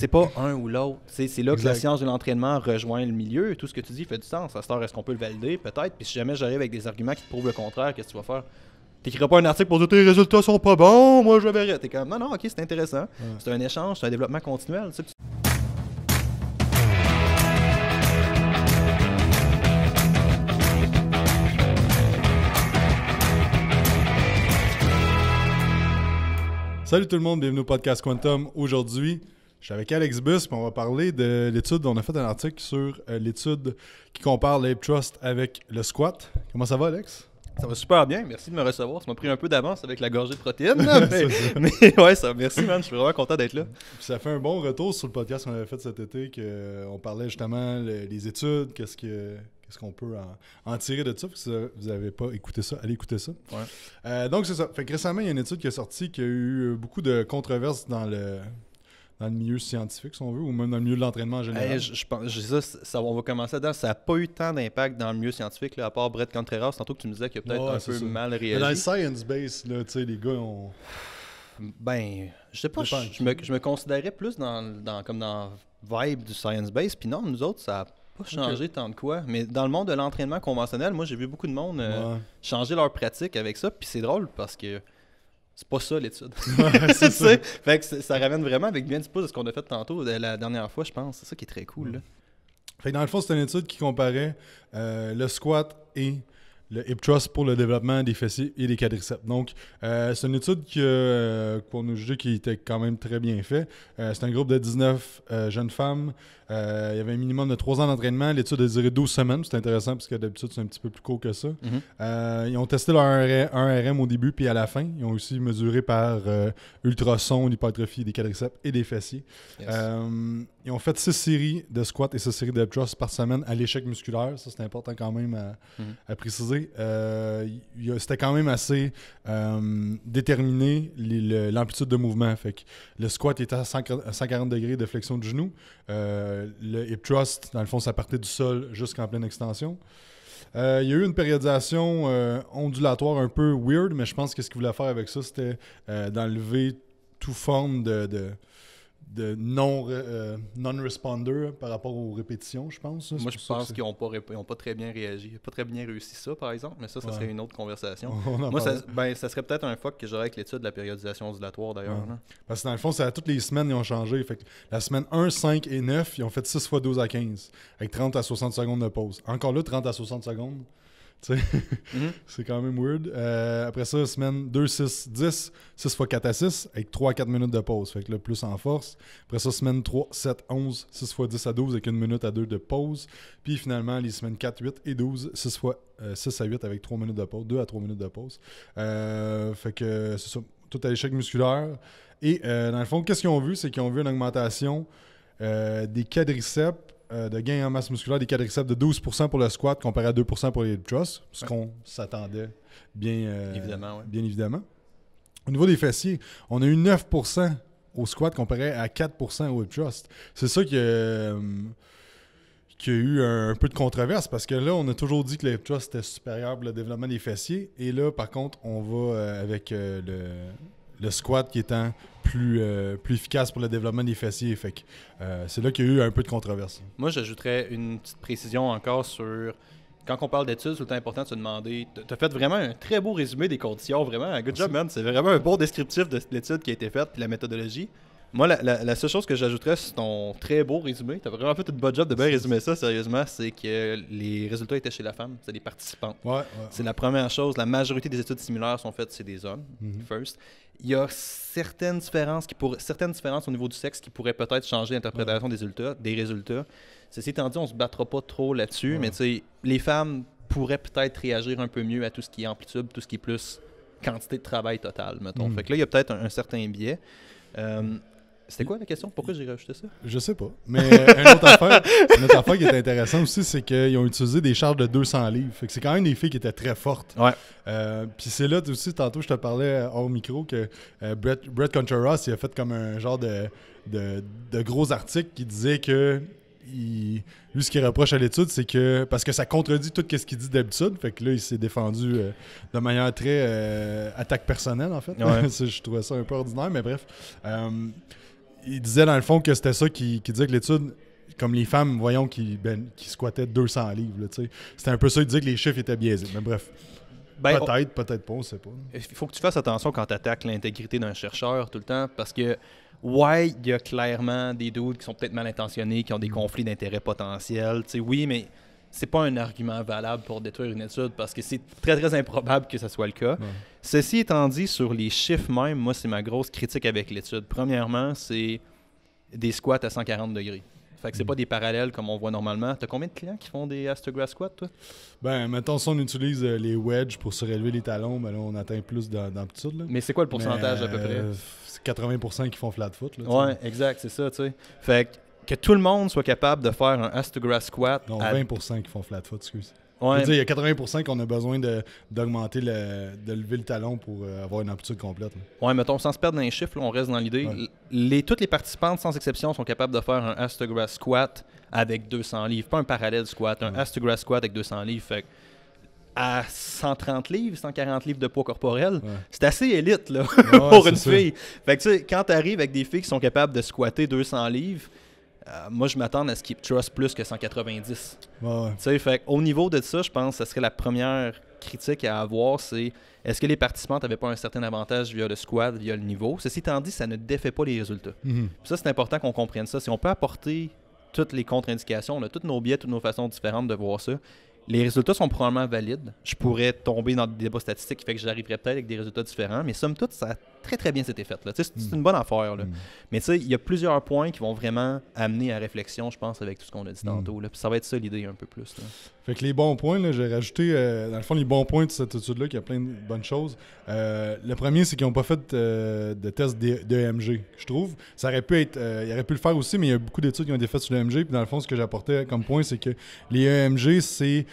c'est pas un ou l'autre. C'est là que la science de l'entraînement rejoint le milieu. Tout ce que tu dis fait du sens. À ce est-ce qu'on peut le valider Peut-être. Puis si jamais j'arrive avec des arguments qui te prouvent le contraire, qu'est-ce que tu vas faire T'écriras pas un article pour dire tes résultats sont pas bons, moi je verrai. T'es comme non, non, ok, c'est intéressant. C'est un échange, c'est un développement continuel. Salut tout le monde, bienvenue au podcast Quantum. Aujourd'hui, je suis avec Alex Bus, on va parler de l'étude. On a fait un article sur euh, l'étude qui compare l'Ape Trust avec le squat. Comment ça va, Alex? Ça va super bien. Merci de me recevoir. Ça m'a pris un peu d'avance avec la gorgée de protéines. mais, ouais, ça, merci, man. Je suis vraiment content d'être là. ça fait un bon retour sur le podcast qu'on avait fait cet été, que, euh, on parlait justement des études, qu'est-ce que. Qu'est-ce qu'on peut en, tirer de ça? Parce que vous n'avez pas écouté ça, allez écouter ça. Euh, donc, c'est ça. Fait récemment, il y a une étude qui est sortie qui a eu beaucoup de controverses dans le, dans le milieu scientifique, si on veut, ou même dans le milieu de l'entraînement en général? je, pense, ça, on va commencer dedans. Ça n'a pas eu tant d'impact dans le milieu scientifique, à part Brett Contreras. Tantôt que tu me disais qu'il y a peut-être un peu mal réagi. dans le science base, là, les gars ont. Ben, je sais pas, je, me, considérais plus dans, dans, comme dans vibe du science base. Puis non, nous autres, ça a pas changé tant de quoi. Mais dans le monde de l'entraînement conventionnel, moi, j'ai vu beaucoup de monde euh, changer leur pratique avec ça. Puis c'est drôle parce que c'est pas ça l'étude. c'est ça. Fait ça ramène vraiment avec bien du pouce de ce qu'on a fait tantôt la dernière fois, je pense. C'est ça qui est très cool. Fait dans le fond, c'est une étude qui comparait euh, le squat et le hip thrust pour le développement des fessiers et des quadriceps. Donc, euh, c'est une étude qu'on euh, nous nous a qui était quand même très bien fait c'est un groupe de 19 jeunes femmes euh, il y avait un minimum de 3 ans d'entraînement. L'étude a duré 12 semaines. c'est intéressant parce que d'habitude, c'est un petit peu plus court que ça. Mhm. Euh, ils ont testé leur 1RM au début puis à la fin. Ils ont aussi mesuré par euh, ultrasons l'hypertrophie des quadriceps et des fessiers. ils ont fait 6 séries de squats et 6 séries de thrust par semaine à l'échec musculaire. Ça, c'est important quand même à, mhm. préciser. C'était quand même assez déterminé l'amplitude de mouvement. Fait le squat était à 140 degrés de flexion du genou le hip trust, dans le fond, ça partait du sol jusqu'en pleine extension. Euh, il y a eu une périodisation euh, ondulatoire un peu weird, mais je pense que ce qu'il voulait faire avec ça, c'était euh, d'enlever toute forme de de non, euh, euh, non responder par rapport aux répétitions, je pense. Hein? Moi, je pense qu'ils n'ont pas, très bien réagi, pas très bien réussi ça, par exemple, mais ça, ça serait une autre conversation. Moi, ben, ça, serait peut-être un fuck que j'aurais avec l'étude de la périodisation oscillatoire, d'ailleurs. Hein. Parce que dans le fond, à toutes les semaines, ils ont changé. Fait la semaine 1, 5 et 9, ils ont fait 6 fois 12 à 15, avec 30 à 60 secondes de pause. Encore là, 30 à 60 secondes. Mhm. C'est quand même weird. Euh, après ça, semaine 2, 6, 10, 6 fois 4 à 6, avec 3 à 4 minutes de pause. Fait que là, plus en force. Après ça, semaine 3, 7, 11, 6 x 10 à 12, avec 1 minute à 2 de pause. Puis finalement, les semaines 4, 8 et 12, 6 fois 6 euh, à 8 avec 3 minutes de pause, 2 à 3 minutes de pause. Euh, fait que c'est ça, tout à l'échec musculaire. Et dans le fond, qu'est-ce qu'ils ont vu? C'est qu'ils ont vu une augmentation des quadriceps euh, de gain en masse musculaire des quadriceps de 12 pour le squat comparé à 2 pour les thrusts, ce qu'on s'attendait bien, euh, évidemment, bien évidemment. Au niveau des fessiers, on a eu 9 au squat comparé à 4 au hip thrust. C'est ça qui, euh, a eu un, peu de controverse parce que là, on a toujours dit que le hip thrust était supérieur pour le développement des fessiers. Et là, par contre, on va avec le le squat qui étant plus, euh, plus efficace pour le développement des fessiers. Fait euh, c'est là qu'il y a eu un peu de controverse. Moi, j'ajouterais une petite précision encore sur. Quand on parle d'études, c'est important de se demander. Tu as fait vraiment un très beau résumé des conditions, vraiment. Good job, man. C'est vraiment un bon descriptif de l'étude qui a été faite et la méthodologie. Moi, la, seule chose que j'ajouterais, c'est ton très beau résumé. Tu as vraiment fait une bonne job de bien résumer ça, sérieusement. C'est que les résultats étaient chez la femme, c'est des participants. Ouais, ouais, c'est la première chose. La majorité des études similaires sont faites chez des hommes, mhm. first. Il y a certaines différences, qui pour... certaines différences au niveau du sexe qui pourraient peut-être changer l'interprétation des résultats. Des résultats. Ceci étant dit, on se battra pas trop là-dessus, mais les femmes pourraient peut-être réagir un peu mieux à tout ce qui est amplitude, tout ce qui est plus quantité de travail totale, mettons. Mhm. là, il y a peut-être un, certain biais. Euh, c'était quoi la question? Pourquoi j'ai rajouté ça? Je sais pas. Mais euh, une, autre affaire, qui est intéressante aussi, c'est qu'ils ont utilisé des charges de 200 livres. que c'est quand même des filles qui étaient très fortes. Ouais. Euh, puis c'est là aussi, tantôt, je te parlais euh, hors micro que Brett, Brett Contreras, il a fait comme un genre de, de, gros article qui disait que lui, ce qu'il reproche à l'étude, c'est que. Parce que ça contredit tout ce qu'il dit d'habitude. Fait que là, il s'est défendu de manière très attaque personnelle, en fait. je trouvais ça un peu ordinaire, mais bref il disait dans le fond que c'était ça qui, qui disait que l'étude comme les femmes, voyons, qui, ben, qui squattaient 200 livres. C'était un peu ça, il disait que les chiffres étaient biaisés. Mais bref. Ben, peut-être, peut-être pas, on ne sait pas. Il faut que tu fasses attention quand tu attaques l'intégrité d'un chercheur tout le temps, parce que, ouais, il y a clairement des doutes qui sont peut-être mal intentionnés, qui ont des mm. conflits d'intérêts potentiels. oui, mais c'est pas un argument valable pour détruire une étude parce que c'est très très improbable que ce soit le cas. Ceci étant dit, sur les chiffres même, moi c'est ma grosse critique avec l'étude. Premièrement, c'est des squats à 140 degrés. Fait que c'est mm. pas des parallèles comme on voit normalement. T'as combien de clients qui font des Astrograph squats, toi? Ben, mettons, si on utilise euh, les wedges pour se relever les talons, ben on atteint plus d'amplitude. Mais c'est quoi le pourcentage à peu près? Euh, c'est 80% qui font flat foot. Là, ouais, exact, c'est ça, tu sais. Fait que que tout le monde soit capable de faire un Astagra squat. Non, 20% qui font flat foot, excuse. il y a 80% qu'on a besoin d'augmenter, le, de lever le talon pour euh, avoir une amplitude complète. Ouais, mettons, sans se perdre dans les chiffres, on reste dans l'idée. Les, toutes les participantes, sans exception, sont capables de faire un Astagra squat avec 200 livres. Pas un parallèle squat, un ouais. squat avec 200 livres. Fait à 130 livres, 140 livres de poids corporel, c'est assez élite pour une fille. Fait que, tu sais, quand tu arrives avec des filles qui sont capables de squatter 200 livres, euh, moi, je m'attends à ce qu'il trust plus que 190. Tu sais, au niveau de ça, je pense que ce serait la première critique à avoir, c'est est-ce que les participants n'avaient pas un certain avantage via le squad, via le niveau? Ceci étant dit, ça ne défait pas les résultats. Mhm. Ça, c'est important qu'on comprenne ça. Si on peut apporter toutes les contre-indications, on a tous nos biais, toutes nos façons différentes de voir ça, les résultats sont probablement valides. Je pourrais tomber dans des débats statistiques qui fait que j'arriverais peut-être avec des résultats différents, mais somme toute, ça très très bien c'était fait. C'est mm. une bonne affaire. Là. Mm. tu Mais il y a plusieurs points qui vont vraiment amener à réflexion, je pense, avec tout ce qu'on a dit mm. tantôt. Là. Puis ça va être ça l'idée un peu plus. Fait que les bons points, j'ai rajouté, euh, dans le fond, les bons points de cette étude-là, qu'il y a plein de bonnes choses. Euh, le premier, c'est qu'ils n'ont pas fait tests euh, de test d'EMG, e je trouve. Ça aurait pu être, ils auraient pu le faire aussi, mais il y a beaucoup d'études qui ont été faites sur l'EMG. Puis dans le fond, ce que j'apportais comme point, c'est que les EMG, c'est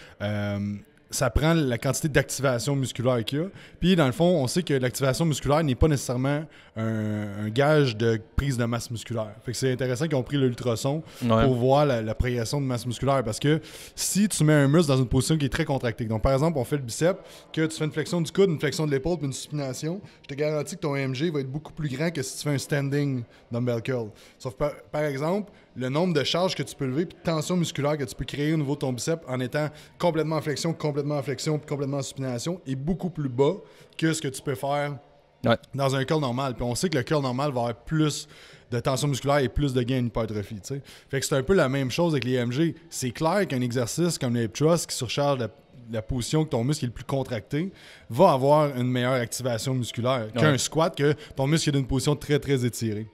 ça prend la quantité d'activation musculaire qu'il y a. Puis, dans le fond, on sait que l'activation musculaire n'est pas nécessairement un, gage de prise de masse musculaire. Fait que c'est intéressant qu'ils ont pris l'ultrason pour voir la, la, de masse musculaire. Parce que si tu mets un muscle dans une position qui est très contractée, donc par exemple, on fait le bicep, que tu fais une flexion du coude, une flexion de l'épaule, puis une supination, je te garantis que ton MG va être beaucoup plus grand que si tu fais un standing dumbbell curl. Sauf par, par exemple, le nombre de charges que tu peux lever, puis de tension musculaire que tu peux créer au niveau de ton bicep en étant complètement en flexion, complètement complètement en flexion puis complètement en supination est beaucoup plus bas que ce que tu peux faire dans un curl normal. Puis on sait que le curl normal va avoir plus de tension musculaire et plus de gain sais Fait que c'est un peu la même chose avec les MG. C'est clair qu'un exercice comme le hip qui surcharge la, position que ton muscle est le plus contracté va avoir une meilleure activation musculaire qu'un squat que ton muscle est d'une position très très étirée.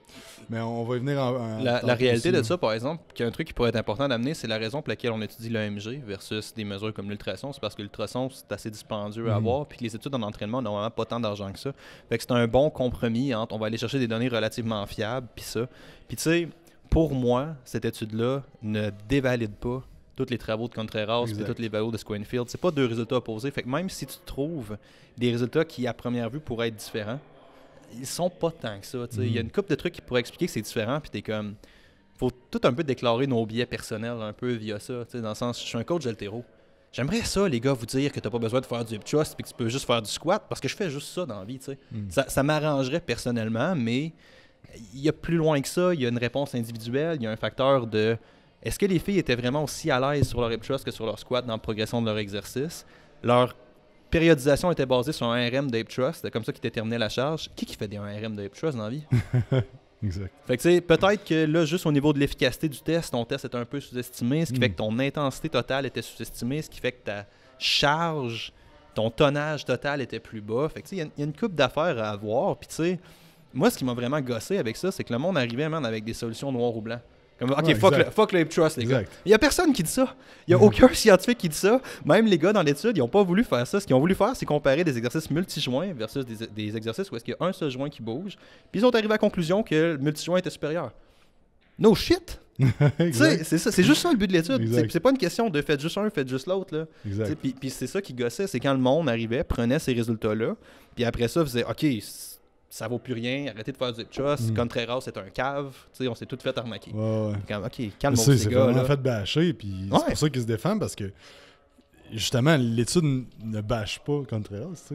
Mais on va y venir en. la, réalité de ça, par exemple, un truc qui pourrait être important d'amener, c'est la raison pour laquelle on étudie l'AMG versus des mesures comme l'ultrason. C'est parce que l'ultrason, c'est assez dispendieux à mhm. avoir, puis les études en entraînement n'ont vraiment pas tant d'argent que ça. Fait que c'est un bon compromis entre on va aller chercher des données relativement fiables, puis ça. Puis tu sais, pour moi, cette étude-là ne dévalide pas tous les travaux de Contreras et tous les travaux de Squinfield. C'est pas deux résultats opposés. Fait que même si tu trouves des résultats qui, à première vue, pourraient être différents, ils sont pas tant que ça. Il y a mm. une couple de trucs qui pourraient expliquer que c'est différent, puis t'es comme. Faut tout un peu déclarer nos biais personnels un peu via ça. Dans le sens, je suis un coach d'altéro. J'aimerais ça, les gars, vous dire que tu t'as pas besoin de faire du hip thrust puis que tu peux juste faire du squat parce que je fais juste ça dans la vie. Mm. Ça, m'arrangerait personnellement, mais il y a plus loin que ça. Il y a une réponse individuelle, il y a un facteur de. Est-ce que les filles étaient vraiment aussi à l'aise sur leur hip thrust que sur leur squat dans la progression de leur exercice? Leur périodisation était basée sur un RM d'Ape Trust. C'était comme ça qu'il déterminait la charge. Qui qui fait des RM d'Ape Trust dans la vie? exact. Fait que peut-être que là, juste au niveau de l'efficacité du test, ton test était un peu sous-estimé, ce qui fait mm. que ton intensité totale était sous-estimée, ce qui fait que ta charge, ton tonnage total était plus bas. Fait que il y, a une coupe d'affaires à avoir. Puis moi, ce qui m'a vraiment gossé avec ça, c'est que le monde arrivait même avec des solutions noir ou blanc ok, fuck, le, trust, les gars. Il n'y a personne qui dit ça. Il n'y a mm-hmm. aucun scientifique qui dit ça. Même les gars dans l'étude, ils n'ont pas voulu faire ça. Ce qu'ils ont voulu faire, c'est comparer des exercices multijoints versus des, exercices où est-ce qu'il y a un seul joint qui bouge. Puis ils ont arrivé à la conclusion que le multijoint était supérieur. No shit! c'est juste ça le but de l'étude. C'est pas une question de faites juste un, faites juste l'autre. Puis c'est ça qui gossait, c'est quand le monde arrivait, prenait ces résultats-là, puis après ça faisait OK, ça vaut plus rien, arrêtez de faire du choses. Hmm. Contreras c'est un cave, sais, on s'est tout fait arnaquer. Ouais, ok, fait bâcher, puis c'est pour ça qu'il se défend parce que justement l'étude ne bâche pas Contreras,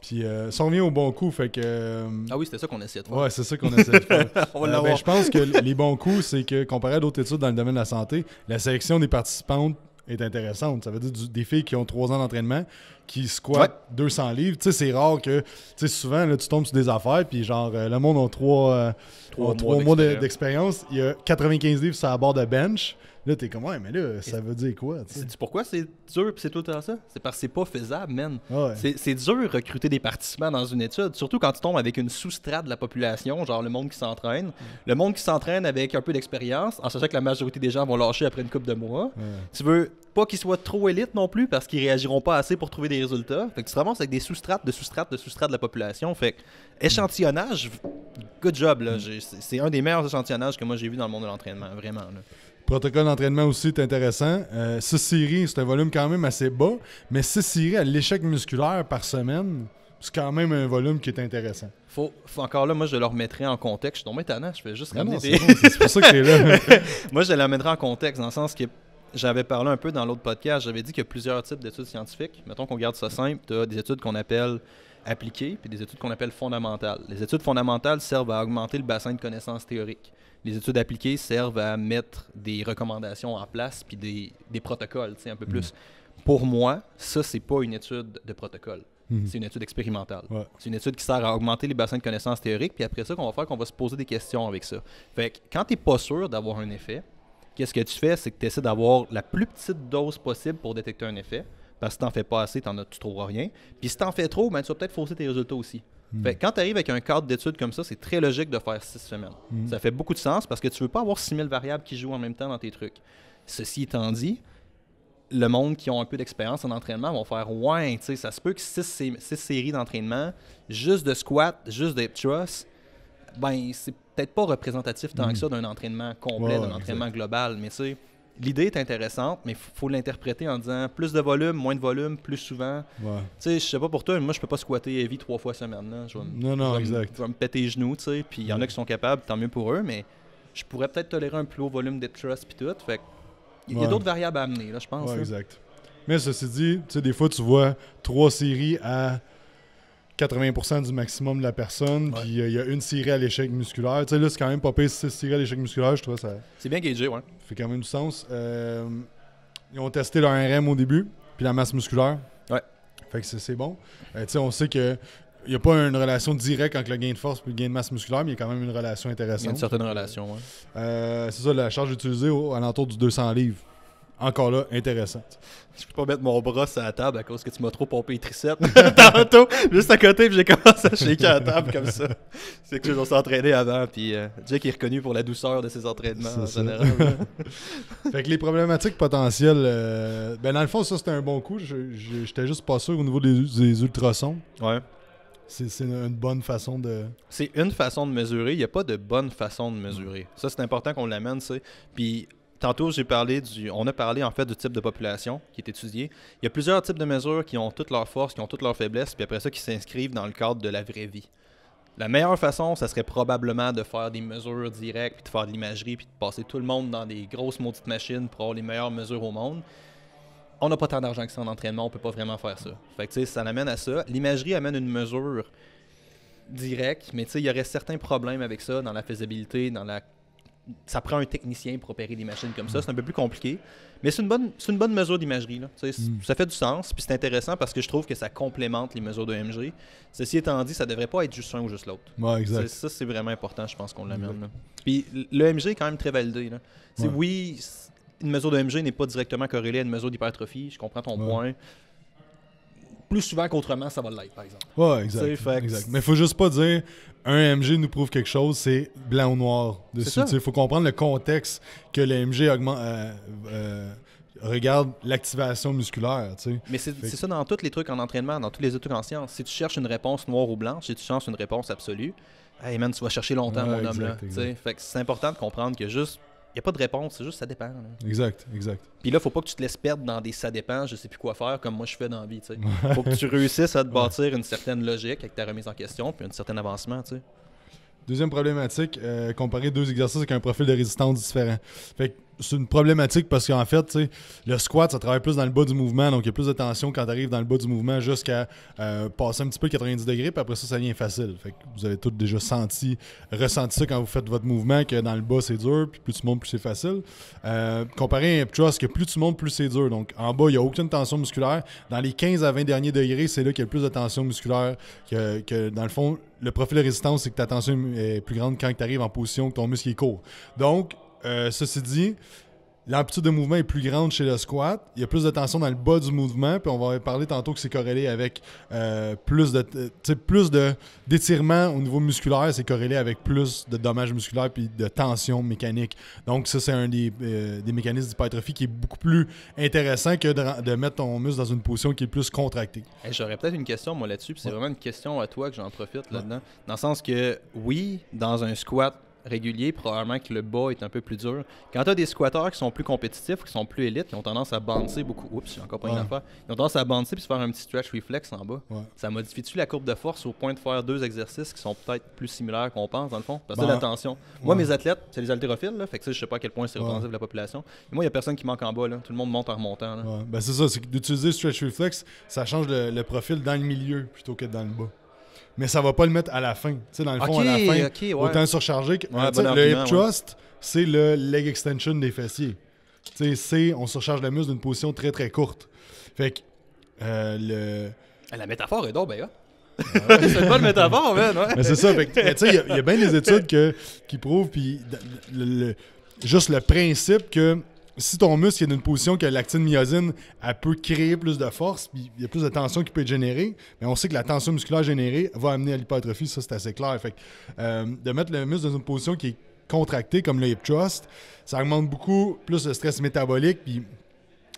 Puis euh, ça revient au bon coup, fait que. Euh, ah oui, c'était ça qu'on essayait de faire. Ouais, c'est ça qu'on essayait de faire. Euh, ben, je pense que les bons coups, c'est que comparé à d'autres études dans le domaine de la santé, la sélection des participantes est intéressante. Ça veut dire des filles qui ont trois ans d'entraînement qui squatte 200 livres. Tu sais, c'est rare que, tu sais, souvent, là, tu tombes sur des affaires, puis genre, euh, le monde a trois, euh, mois, d'expérience. Il y a 95 livres sur la barre de bench. Là, t'es comme, ouais, mais là, ça veut dire quoi? C'est pourquoi c'est dur c'est tout à ça? C'est parce que c'est pas faisable, man. Ah c'est dur recruter des participants dans une étude, surtout quand tu tombes avec une sous de la population, genre le monde qui s'entraîne. Mm. Le monde qui s'entraîne avec un peu d'expérience, en sachant que la majorité des gens vont lâcher après une coupe de mois. Tu veux pas qu'ils soient trop élites non plus, parce qu'ils réagiront pas assez pour trouver des résultats. Fait que tu te avec des sous de sous de sous de la population. Fait échantillonnage, good job. C'est un des meilleurs échantillonnages que moi j'ai vu dans le monde de l'entraînement, vraiment. Protocole d'entraînement aussi est intéressant. Ce euh, 6 c'est un volume quand même assez bas, mais 6 séries à l'échec musculaire par semaine, c'est quand même un volume qui est intéressant. Faut, encore là, moi, je le remettrai en contexte. Je suis tombé je fais juste ramener C'est pour ça que t'es là. moi, je le remettrai en contexte, dans le sens que j'avais parlé un peu dans l'autre podcast, j'avais dit qu'il y a plusieurs types d'études scientifiques. Mettons qu'on garde ça simple, tu as des études qu'on appelle appliquées, puis des études qu'on appelle fondamentales. Les études fondamentales servent à augmenter le bassin de connaissances théoriques. Les études appliquées servent à mettre des recommandations en place, puis des, des protocoles, un peu mm. plus. Pour moi, ça, c'est pas une étude de protocole. Mm-hmm. C'est une étude expérimentale. C'est une étude qui sert à augmenter les bassins de connaissances théoriques, puis après ça, qu'on va faire, qu'on va se poser des questions avec ça. Fait quand tu n'es pas sûr d'avoir un effet, Qu'est-ce que tu fais? C'est que tu essaies d'avoir la plus petite dose possible pour détecter un effet. Parce que si tu n'en fais pas assez, en as, tu ne trouveras rien. Puis si tu en fais trop, ben, tu vas peut-être fausser tes résultats aussi. Hmm. quand tu arrives avec un cadre d'études comme ça, c'est très logique de faire six semaines. Hmm. Ça fait beaucoup de sens parce que tu ne veux pas avoir 6000 variables qui jouent en même temps dans tes trucs. Ceci étant dit, le monde qui a un peu d'expérience en entraînement vont faire Ouais, tu sais, ça se peut que six, séries d'entraînement, juste de squat, juste de hip truss ben, c'est peut-être pas représentatif tant que hmm. ça d'un entraînement complet, d'un entraînement global, mais c'est l'idée est intéressante, mais il faut l'interpréter en disant plus de volume, moins de volume, plus souvent. Tu sais, je sais pas pour toi, mais moi, je peux pas squatter heavy trois fois semaine. non, non, exact. Je vais me péter les genoux, tu sais. Puis il y en a qui sont capables, tant mieux pour eux, mais je pourrais peut-être tolérer un plus haut volume de thrust et tout. Fait il y, a d'autres variables à amener, là, je pense. Hein. exact. Mais ceci dit, tu sais, des fois, tu vois trois séries à 80% du maximum de la personne, puis euh, il y a une série à l'échec musculaire. Tu sais, là, c'est quand même pas pire cirée à l'échec musculaire, je trouve ça. C'est bien gagé, ouais. fait quand même du sens. Euh, ils ont testé leur RM au début, puis la masse musculaire. Ouais. Fait que c'est bon. Euh, tu sais, on sait qu'il n'y a pas une relation directe entre le gain de force et le gain de masse musculaire, mais il y a quand même une relation intéressante. Il y a une certaine relation, ouais. c'est ça, la charge utilisée au, alentour du 200 livres encore là, intéressante. Je peux pas mettre mon bras sur la table à cause que tu m'as trop pompé les triceps tantôt, juste à côté, j'ai commencé à shaker à la table comme ça. C'est que je s'entraîner avant, puis euh, est reconnu pour la douceur de ses entraînements hein. fait que les problématiques potentielles, euh, ben dans le fond, ça c'était un bon coup. J'étais juste pas sûr au niveau des, ultrasons. Ouais. C'est une bonne façon de. C'est une façon de mesurer. Il n'y a pas de bonne façon de mesurer. Ça, c'est important qu'on l'amène, tu sais. Puis Tantôt, j'ai parlé du, on a parlé en fait du type de population qui est étudié. Il y a plusieurs types de mesures qui ont toutes leurs forces, qui ont toutes leurs faiblesses, puis après ça, qui s'inscrivent dans le cadre de la vraie vie. La meilleure façon, ça serait probablement de faire des mesures directes, puis de faire de l'imagerie, puis de passer tout le monde dans des grosses maudites machines pour avoir les meilleures mesures au monde. On n'a pas tant d'argent que ça en entraînement, on peut pas vraiment faire ça. Fait que, ça amène à ça. L'imagerie amène une mesure directe, mais il y aurait certains problèmes avec ça dans la faisabilité, dans la ça prend un technicien pour opérer des machines comme ça. C'est un peu plus compliqué. Mais c'est une bonne, une bonne mesure d'imagerie. Mm. Ça fait du sens. Puis c'est intéressant parce que je trouve que ça complémente les mesures de MG. Ceci étant dit, ça devrait pas être juste un ou juste l'autre. Ça, c'est vraiment important, je pense qu'on l'amène. Puis le MG est quand même très validé. Là. Oui, une mesure de MG n'est pas directement corrélée à une mesure d'hypertrophie. Je comprends ton point plus souvent qu'autrement, ça va l'être, par exemple. Ouais, exact. Fait Mais faut juste pas dire un MG nous prouve quelque chose, c'est blanc ou noir dessus. Il faut comprendre le contexte que le MG augmente. Euh, euh, regarde l'activation musculaire. Mais c'est ça dans tous les trucs en entraînement, dans tous les trucs en science. Si tu cherches une réponse noire ou blanche, si tu cherches une réponse absolue, hey man, tu vas chercher longtemps, mon homme. Là, fait que c'est important de comprendre que juste n'y a pas de réponse, c'est juste ça dépend. Exact, exact. Puis là, faut pas que tu te laisses perdre dans des ça dépend, je sais plus quoi faire, comme moi je fais dans la vie. Il faut que tu réussisses à te bâtir une certaine logique avec ta remise en question, puis un certain avancement. T'sais. Deuxième problématique, euh, comparer deux exercices avec un profil de résistance différent. Fait que c'est une problématique parce qu'en fait, le squat, ça travaille plus dans le bas du mouvement, donc il y a plus de tension quand tu arrives dans le bas du mouvement jusqu'à euh, passer un petit peu 90 degrés, puis après ça, ça devient facile. vous avez tous déjà senti, ressenti ça quand vous faites votre mouvement, que dans le bas, c'est dur, puis plus tu montes, plus c'est facile. Euh, comparé à un que plus tu montes, plus c'est dur. Donc en bas, il n'y a aucune tension musculaire. Dans les 15 à 20 derniers degrés, c'est là qu'il y a le plus de tension musculaire, que, dans le fond, le profil de résistance, c'est que ta tension est plus grande quand tu arrives en position que ton muscle est court. Donc, euh, ceci dit, l'amplitude de mouvement est plus grande chez le squat. Il y a plus de tension dans le bas du mouvement. Puis on va parler tantôt que c'est corrélé avec euh, plus de euh, plus de d'étirement au niveau musculaire. C'est corrélé avec plus de dommages musculaires puis de tension mécanique. Donc ça, c'est un des, des mécanismes d'hypertrophie qui est beaucoup plus intéressant que de, mettre ton muscle dans une position qui est plus contractée. J'aurais peut-être une question, moi, là-dessus. c'est vraiment une question à toi que j'en profite là-dedans. Dans le sens que, oui, dans un squat, régulier, probablement que le bas est un peu plus dur. Quand tu as des squatteurs qui sont plus compétitifs, qui sont plus élites, qui ont tendance à bander beaucoup. Oups, j'ai encore pas une affaire. Ils ont tendance à bander puis se faire un petit stretch reflex en bas. Ça modifie-tu la courbe de force au point de faire deux exercices qui sont peut-être plus similaires qu'on pense, dans le fond? Parce que ben, l'attention. Moi, mes athlètes, c'est les haltérophiles, là. Fait que je sais pas à quel point c'est représentatif de la population. moi, il y a personne qui manque en bas, Tout le monde monte en remontant, ben, c'est ça. d'utiliser le stretch reflex, ça change le profil dans le milieu plutôt que dans le bas mais ça va pas le mettre à la fin. Tu sais, dans le fond, à la fin, okay, ouais. autant surcharger le hip thrust, c'est le leg extension des fessiers. Tu sais, on surcharge le muscle d'une position très très courte. Fait que. Euh, le... Eh, la métaphore est d'or, ben, là. c'est pas bonne métaphore, ben Ouais. Mais c'est ça. tu sais, il y, a bien des études que, qui prouvent, puis juste le principe que si ton muscle est dans une position que l'actine myosine, elle peut créer plus de force, puis il y a plus de tension qui peut être générée, mais on sait que la tension musculaire générée va amener à l'hypertrophie, ça c'est assez clair. Fait euh, de mettre le muscle dans une position qui est contractée, comme le hip thrust, ça augmente beaucoup plus le stress métabolique, puis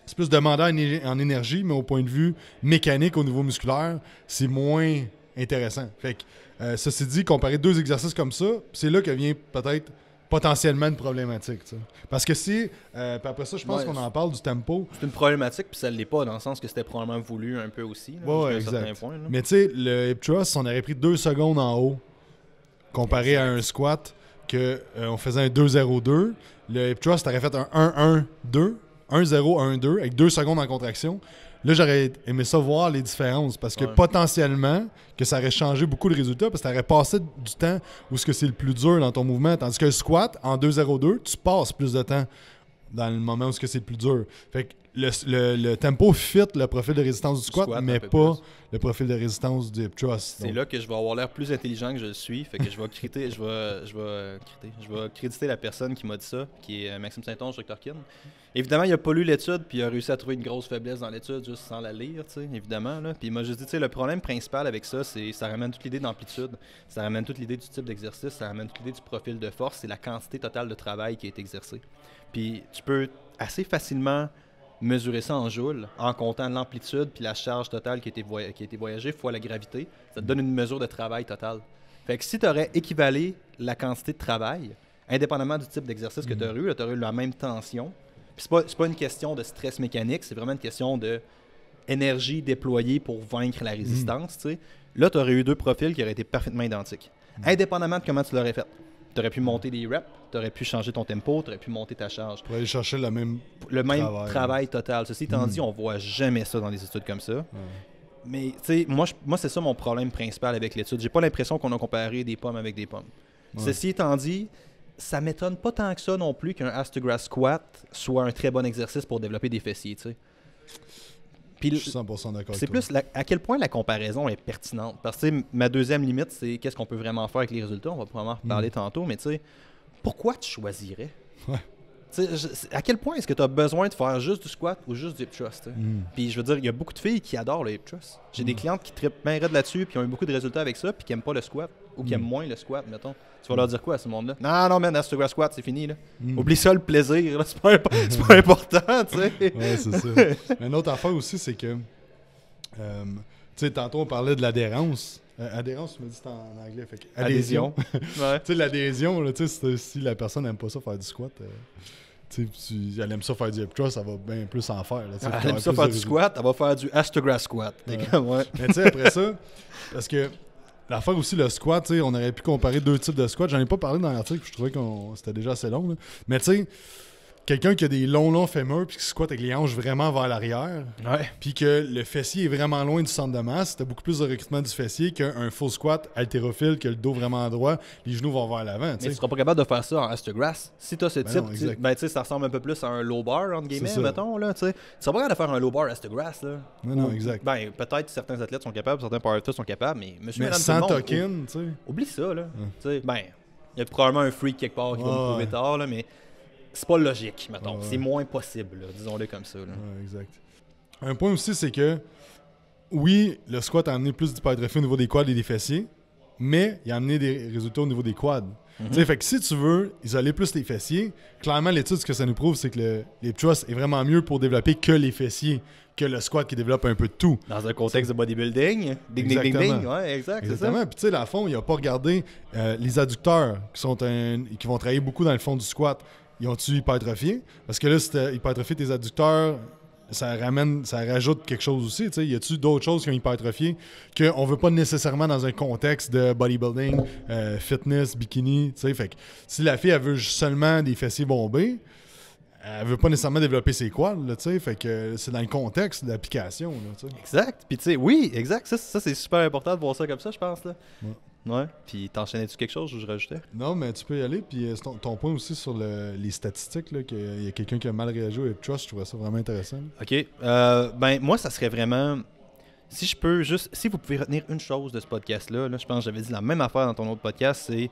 c'est plus demandant en énergie, mais au point de vue mécanique, au niveau musculaire, c'est moins intéressant. Fait que, euh, ceci dit, comparer deux exercices comme ça, c'est là que vient peut-être potentiellement une problématique. Parce que si, euh, après ça, je pense qu'on en parle du tempo. C'est une problématique, puis ça ne l'est pas, dans le sens que c'était probablement voulu un peu aussi. Mais tu sais, le hip thrust, on aurait pris deux secondes en haut, comparé à un squat, que euh, on faisait un 2-0-2. Le hip thrust aurait fait un 1-1-2, 1-0-1-2, avec deux secondes en contraction. Là, j'aurais aimé savoir voir les différences parce que potentiellement, que ça aurait changé beaucoup de résultats parce que tu aurais passé du temps où ce que c'est le plus dur dans ton mouvement. Tandis que squat, en 2-0-2, tu passes plus de temps dans le moment où c'est le plus dur. Fait que le, le, tempo fit le profil de résistance du squat, mais pas le profil de résistance du trust. C'est là que je vais avoir l'air plus intelligent que je le suis. Fait que je vais créditer, je vais, je vais, créditer, je vais créditer la personne qui m'a dit ça, qui est euh, Maxime Saint-Onge, Dr. Kinn. Évidemment, il a pas lu l'étude, puis il a réussi à trouver une grosse faiblesse dans l'étude juste sans la lire, évidemment. Là. Puis il m'a juste dit, le problème principal avec ça, c'est ça ramène toute l'idée d'amplitude, ça ramène toute l'idée du type d'exercice, ça ramène toute l'idée du profil de force, c'est la quantité totale de travail qui est exercée. Puis tu peux assez facilement mesurer ça en joules en comptant l'amplitude puis la charge totale qui a été, qui voyagée fois la gravité. Ça te donne une mesure de travail total. Fait que si tu aurais équivalé la quantité de travail, indépendamment du type d'exercice que mm-hmm. tu aurais eu, tu aurais eu la même tension. Puis c'est pas, pas une question de stress mécanique, c'est vraiment une question d'énergie déployée pour vaincre la mm-hmm. résistance. Là, tu aurais eu deux profils qui auraient été parfaitement identiques, mm-hmm. indépendamment de comment tu l'aurais fait tu pu monter des reps, tu aurais pu changer ton tempo, tu aurais pu monter ta charge. Pour aller chercher la même le même travail, total. Ceci étant hmm. dit, on voit jamais ça dans des études comme ça. Mais tu sais, moi, moi c'est ça mon problème principal avec l'étude. J'ai pas l'impression qu'on a comparé des pommes avec des pommes. Ceci étant dit, ça m'étonne pas tant que ça non plus qu'un Astrograss squat soit un très bon exercice pour développer des fessiers, tu sais je suis 100% d'accord. C'est plus à quel point la comparaison est pertinente. Parce que ma deuxième limite, c'est qu'est-ce qu'on peut vraiment faire avec les résultats. On va probablement reparler hmm. tantôt, mais tu sais, pourquoi tu choisirais ouais à quel point est-ce que tu as besoin de faire juste du squat ou juste du hip thrust? Mm. Puis je veux dire, il y a beaucoup de filles qui adorent le hip thrust. J'ai des mm. clientes qui trippent main raide là-dessus, puis qui ont eu beaucoup de résultats avec ça, puis qui n'aiment pas le squat ou qui mm. aiment moins le squat, mettons. Tu vas leur dire quoi à ce monde-là? Non, non, man, à squat, c'est fini. Là. Oublie ça, le plaisir. C'est pas, important, tu Ouais, c'est ça. Une autre affaire aussi, c'est que. Euh, tu sais, tantôt, on parlait de l'adhérence. Euh, adhérence, tu me dis en anglais. Fait adhésion. adhésion. ouais. Tu sais, l'adhésion, si la personne n'aime pas ça, faire du squat. Euh, tu, elle aime ça faire du hip thrust, elle va bien plus en faire. elle aime ça faire du squat, elle va faire du astrograph squat. Ouais. Mais tu sais, après ça, parce que l'affaire aussi, le squat, on aurait pu comparer deux types de squats. J'en ai pas parlé dans l'article, je trouvais que c'était déjà assez long. Mais tu sais, quelqu'un qui a des longs, longs fémurs puis qui squatte avec les hanches vraiment vers l'arrière, puis que le fessier est vraiment loin du centre de masse, t'as beaucoup plus de recrutement du fessier qu'un faux squat haltérophile Que le dos vraiment droit, les genoux vont vers l'avant. Mais tu seras pas capable de faire ça en Astagrass. Si t'as ce ben type, ben tu sais, ça ressemble un peu plus à un low bar, entre guillemets, mettons. Là, sais tu seras pas capable de faire un low bar Astagrass. Là, non, non, exact. Ben, peut-être certains athlètes sont capables, certains powerlifters sont capables, mais monsieur mais sans monde, tu sais Oublie ça, là. Ben, il y a probablement un freak quelque part qui va me trouver tard, là, mais c'est pas logique, mettons. C'est moins possible, disons-le comme ça. exact. Un point aussi, c'est que oui, le squat a amené plus d'hypertrophie au niveau des quads et des fessiers, mais il a amené des résultats au niveau des quads. Mhm. Fait que si tu veux isoler plus les fessiers, clairement, l'étude, ce que ça nous prouve, c'est que le, les est vraiment mieux pour développer que les fessiers, que le squat qui développe un peu de tout. Dans un contexte de bodybuilding, ding, ding, ding, ding. Ouais, exact, Exactement. Ça. Puis, tu sais, à fond, il n'a pas regardé euh, les adducteurs qui, sont qui vont travailler beaucoup dans le fond du squat ils ont-tu hypertrophié? Parce que là, si tu hypertrophié tes adducteurs, ça ramène, ça rajoute quelque chose aussi. il Y a-tu d'autres choses qui ont hypertrophié qu'on ne veut pas nécessairement dans un contexte de bodybuilding, euh, fitness, bikini? Fait que si la fille, elle veut seulement des fessiers bombés, elle veut pas nécessairement développer ses quads, tu sais. Fait que c'est dans le contexte de l'application, Exact. Puis, oui, exact. Ça, c'est super important de voir ça comme ça, je pense, là. Ouais. Puis t'enchaînais-tu quelque chose ou je rajoutais? Non, mais tu peux y aller. Puis euh, ton, point aussi sur les statistiques, qu'il y a quelqu'un qui a mal réagi au trust, je trouvais ça vraiment intéressant. OK. Euh, ben, moi, ça serait vraiment. Si je peux juste. Si vous pouvez retenir une chose de ce podcast-là, là, je pense que j'avais dit la même affaire dans ton autre podcast, c'est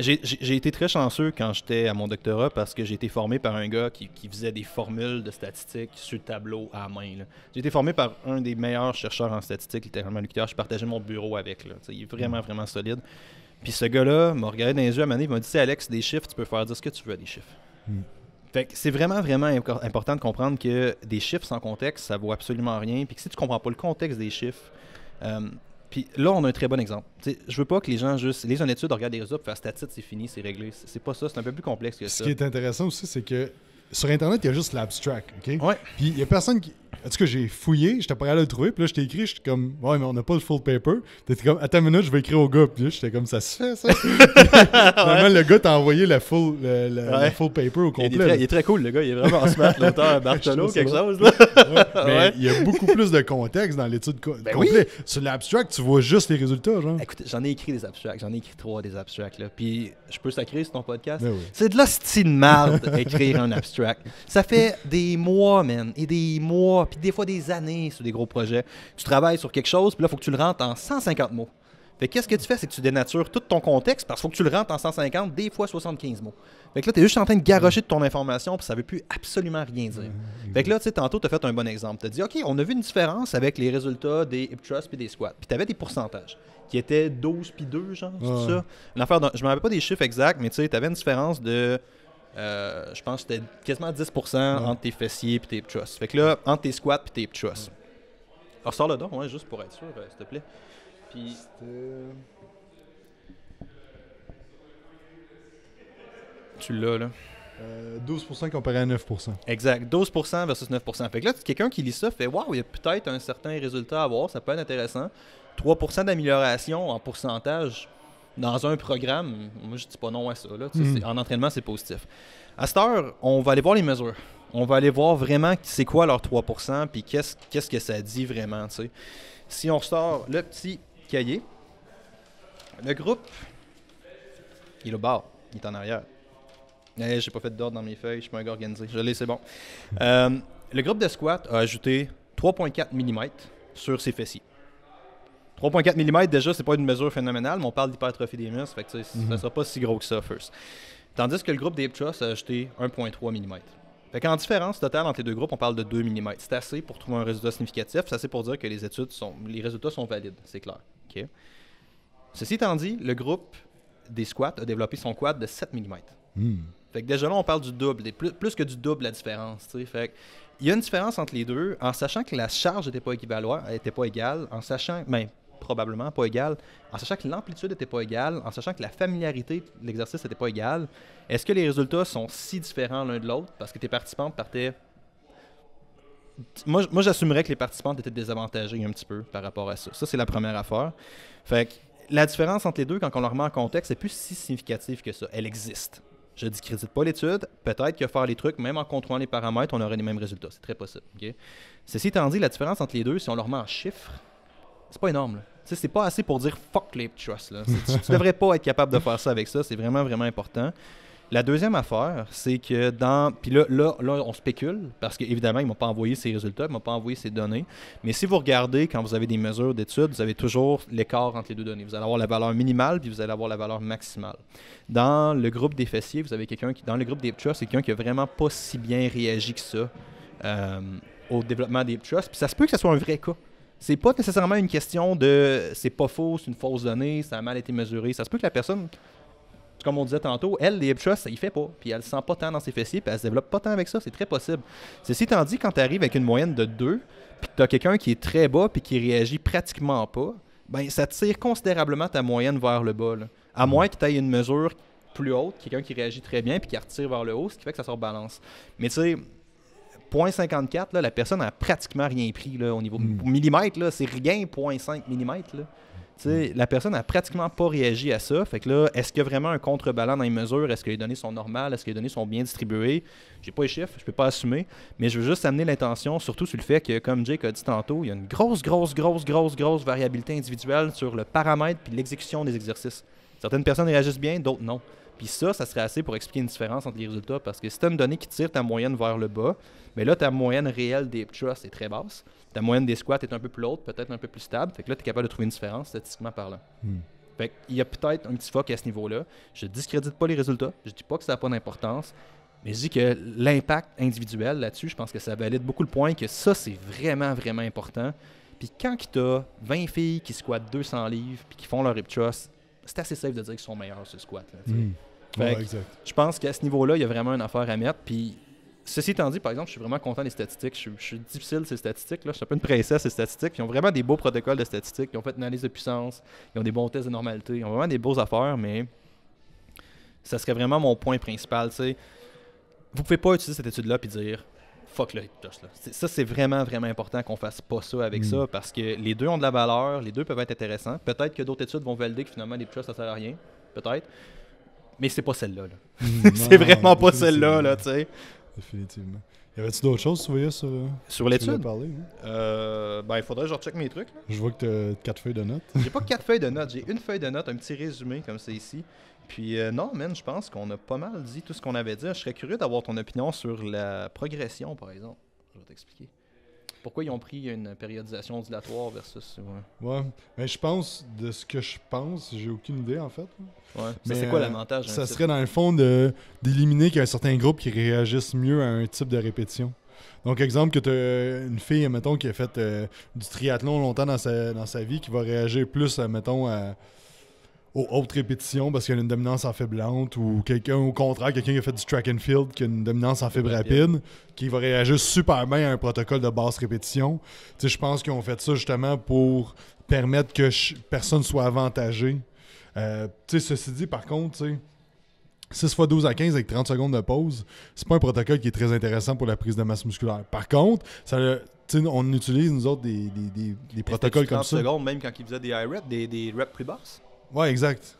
j'ai été très chanceux quand j'étais à mon doctorat parce que j'ai été formé par un gars qui, faisait des formules de statistiques sur le tableau à main. J'ai été formé par un des meilleurs chercheurs en statistique, littéralement, Je partageais mon bureau avec. Là. Il est vraiment, vraiment solide. Puis ce gars-là m'a regardé dans les yeux à donné, il m'a dit Alex, des chiffres, tu peux faire dire ce que tu veux des chiffres. Hmm. Fait c'est vraiment, vraiment important de comprendre que des chiffres sans contexte, ça vaut absolument rien. Puis que si tu comprends pas le contexte des chiffres, euh, puis là, on a un très bon exemple. sais, je veux pas que les gens juste les une étude, regardent les résultats, faire Statistique, c'est fini, c'est réglé. C'est pas ça, c'est un peu plus complexe que ça. Ce qui est intéressant aussi, c'est que sur Internet, il y a juste l'abstract, OK? Puis il y a personne qui. En tout cas, j'ai fouillé, j'étais pas allé le trouver, puis là, je t'ai écrit, Je j'étais comme, ouais, mais on n'a pas le full paper. Tu T'étais comme, attends une minute, je vais écrire au gars, puis là, j'étais comme, ça se fait, ça. Normalement, le gars t'a envoyé le full, le, full paper au complet. Il est, très, cool, le gars, il est vraiment smart, l'auteur Bartolo, quelque chose, là. Mais il y a beaucoup plus de contexte dans l'étude ben Sur l'abstract, tu vois juste les résultats, genre. Écoute, j'en ai écrit des abstracts, j'en ai écrit trois des abstracts, là. Puis je peux sacrer sur ton podcast. Ben C'est de la style marde écrire un abstract. Ça fait des mois, man, et des mois, puis des fois des années sur des gros projets. Tu travailles sur quelque chose, puis là, il faut que tu le rentres en 150 mots. Fait qu'est-ce que tu fais, c'est que tu dénatures tout ton contexte parce qu'il faut que tu le rentres en 150, des fois 75 mots. Fait que là, tu es juste en train de garocher de ton information puis ça veut plus absolument rien dire. Mmh, fait que là, tu sais, tantôt, tu fait un bon exemple. Tu dit, OK, on a vu une différence avec les résultats des hip trust puis des squats. Puis tu avais des pourcentages qui étaient 12 puis 2, genre, c'est ça. je m'en rappelle pas des chiffres exacts, mais tu sais, tu avais une différence de euh, je pense que c'était quasiment 10 entre tes fessiers et tes trusses. Fait que là, entre tes squats et tes trusses. Alors, sors le don, juste pour être sûr, euh, s'il te plaît. Puis. Tu l'as, là. 12% euh, comparé à 9%. Exact. 12% versus 9%. Fait que là, quelqu'un qui lit ça fait Waouh, il y a peut-être un certain résultat à avoir, ça peut être intéressant. 3% d'amélioration en pourcentage, dans un programme, moi je dis pas non à ça. Hmm. En entraînement, c'est positif. À cette heure, on va aller voir les mesures. On va aller voir vraiment c'est quoi leur 3%, puis qu'est-ce, quest que ça dit vraiment. Si on sort le petit cahier, le groupe, il est au bas, il est en arrière. Je eh, j'ai pas fait d'ordre dans mes feuilles, je suis pas organisé. Je l'ai, c'est bon. Euh, le groupe de squat a ajouté 3,4 mm sur ses fessiers. 3.4 mm, déjà, c'est pas une mesure phénoménale, mais on parle d'hypertrophie des muscles, fait que, mhm. sera pas si gros que ça, first. Tandis que le groupe des Trust a acheté 1.3 mm. Fait différence totale entre les deux groupes, on parle de 2 mm. C'est assez pour trouver un résultat significatif, c'est assez pour dire que les études sont, les résultats sont valides, c'est clair. Ceci étant dit, le groupe des squats a développé son quad de 7 mm. Fait déjà là, on parle du double, plus, plus que du double la différence. Fait il y a une différence entre les deux en sachant que la charge n'était pas, équivalente, n'était pas, égale, en sachant, ben, probablement pas égale, en sachant que l'amplitude n'était pas égale, en sachant que la familiarité de l'exercice n'était pas égale, est-ce que les résultats sont si différents l'un de l'autre parce que tes participants partaient. Moi, moi j'assumerais que les participants étaient désavantagés un petit peu par rapport à ça. Ça, c'est la première affaire. Fait la différence entre les deux, quand on la remet en contexte, c'est plus si significative que ça. Elle existe. Je ne discrédite pas l'étude. Peut-être que faire les trucs, même en contrôlant les paramètres, on aurait les mêmes résultats. C'est très possible. Ceci étant dit, la différence entre les deux, si on leur met en chiffres, c'est pas énorme. C'est pas assez pour dire fuck les trusts. Tu, devrais pas être capable de faire ça avec ça. C'est vraiment, vraiment important. La deuxième affaire, c'est que dans. Puis là, là, on spécule, parce qu'évidemment, ils m'ont pas envoyé ces résultats, ils m'ont pas envoyé ces données. Mais si vous regardez, quand vous avez des mesures d'études, vous avez toujours l'écart entre les deux données. Vous allez avoir la valeur minimale, puis vous allez avoir la valeur maximale. Dans le groupe des fessiers, vous avez quelqu'un qui. Dans le groupe des trusts, c'est quelqu'un qui n'a vraiment pas si bien réagi que ça euh, au développement des trusts. Puis ça se peut que ce soit un vrai cas c'est pas nécessairement une question de c'est pas faux, c'est une fausse donnée, ça a mal été mesuré. Ça se peut que la personne, comme on disait tantôt, elle, les hip thrusts, ça y fait pas. Puis elle sent pas tant dans ses fessiers, puis elle se développe pas tant avec ça. C'est très possible. Ceci étant dit, quand tu arrives avec une moyenne de 2, puis tu as quelqu'un qui est très bas, puis qui réagit pratiquement pas, ben ça tire considérablement ta moyenne vers le bas. À mm. moins que t'ailles une mesure plus haute, quelqu'un qui réagit très bien, puis qui retire vers le haut, ce qui fait que ça se rebalance. Mais tu sais, 0.54, la personne a pratiquement rien pris là, au niveau mm. millimètre, c'est rien 0.5 millimètre. Hmm. La personne n'a pratiquement pas réagi à ça. Fait que là, est-ce qu'il y a vraiment un contrebalan dans les mesures? Est-ce que les données sont normales? Est-ce que les données sont bien distribuées? J'ai pas les chiffres, je peux pas assumer. Mais je veux juste amener l'intention, surtout sur le fait que, comme Jake a dit tantôt, il y a une grosse, grosse, grosse, grosse, grosse variabilité individuelle sur le paramètre puis l'exécution des exercices. Certaines personnes réagissent bien, d'autres non. Puis ça, ça serait assez pour expliquer une différence entre les résultats parce que si tu une donnée qui tire ta moyenne vers le bas, mais là, ta moyenne réelle des trusts est très basse. Ta moyenne des squats est un peu plus haute, peut-être un peu plus stable. Fait que là, tu es capable de trouver une différence statistiquement parlant. Hmm. Fait qu'il y a peut-être un petit fuck à ce niveau-là. Je discrédite pas les résultats. Je dis pas que ça n'a pas d'importance. Mais je dis que l'impact individuel là-dessus, je pense que ça valide beaucoup le point que ça, c'est vraiment, vraiment important. Puis quand tu as 20 filles qui squattent 200 livres puis qui font leur hip trust, c'est assez safe de dire qu'ils sont meilleurs ce squat. Là, hmm je pense qu'à ce niveau-là, il y a vraiment une affaire à mettre. Puis, ceci étant dit, par exemple, je suis vraiment content des statistiques. Je, suis difficile ces statistiques. Là. Je suis un peu une princesse ces statistiques. Ils ont vraiment des beaux protocoles de statistiques. Ils ont fait une analyse de puissance. Ils ont des bons tests de normalité. Ils ont vraiment des beaux affaires, mais ça serait vraiment mon point principal. T'sais. Vous pouvez pas utiliser cette étude-là et dire fuck le Ça, c'est vraiment, vraiment important qu'on fasse pas ça avec mm. ça parce que les deux ont de la valeur, les deux peuvent être intéressants. Peut-être que d'autres études vont valider que finalement les hit ça sert à rien. Peut-être. Mais c'est pas celle-là. Hmm. c'est vraiment pas celle-là, là, tu sais. Définitivement. Y avait-tu d'autres choses tu voyais sur, euh, sur l'étude? Hein? Euh, ben, il faudrait que je recheck mes trucs. Je vois que tu quatre feuilles de notes. J'ai pas quatre feuilles de notes, j'ai une feuille de notes, un petit résumé comme c'est ici. Puis euh, non, man, je pense qu'on a pas mal dit tout ce qu'on avait dit. Je serais curieux d'avoir ton opinion sur la progression, par exemple. Je vais t'expliquer pourquoi ils ont pris une périodisation dilatoire versus. Ouais. Mais je pense, de ce que je pense, j'ai aucune idée en fait. Ouais. Mais c'est quoi l'avantage Ça serait dans le fond d'éliminer qu'il y a un certain groupe qui réagisse mieux à un type de répétition. Donc, exemple, que tu une fille, mettons, qui a fait euh, du triathlon longtemps dans sa, dans sa vie, qui va réagir plus, euh, mettons, à aux hautes répétitions parce qu'il y a une dominance en ou quelqu'un, au contraire, quelqu'un qui a fait du track and field qui a une dominance en fibre rapide, qui va réagir super bien à un protocole de basse répétition. je pense qu'on fait ça justement pour permettre que personne soit avantagé. Euh, ceci dit, par contre, 6 fois 12 à 15 avec 30 secondes de pause, c'est pas un protocole qui est très intéressant pour la prise de masse musculaire. Par contre, ça on utilise, nous autres, des, protocoles comme ça. secondes, même quand il faisait des high reps, des, reps plus basses. Ouais, exact.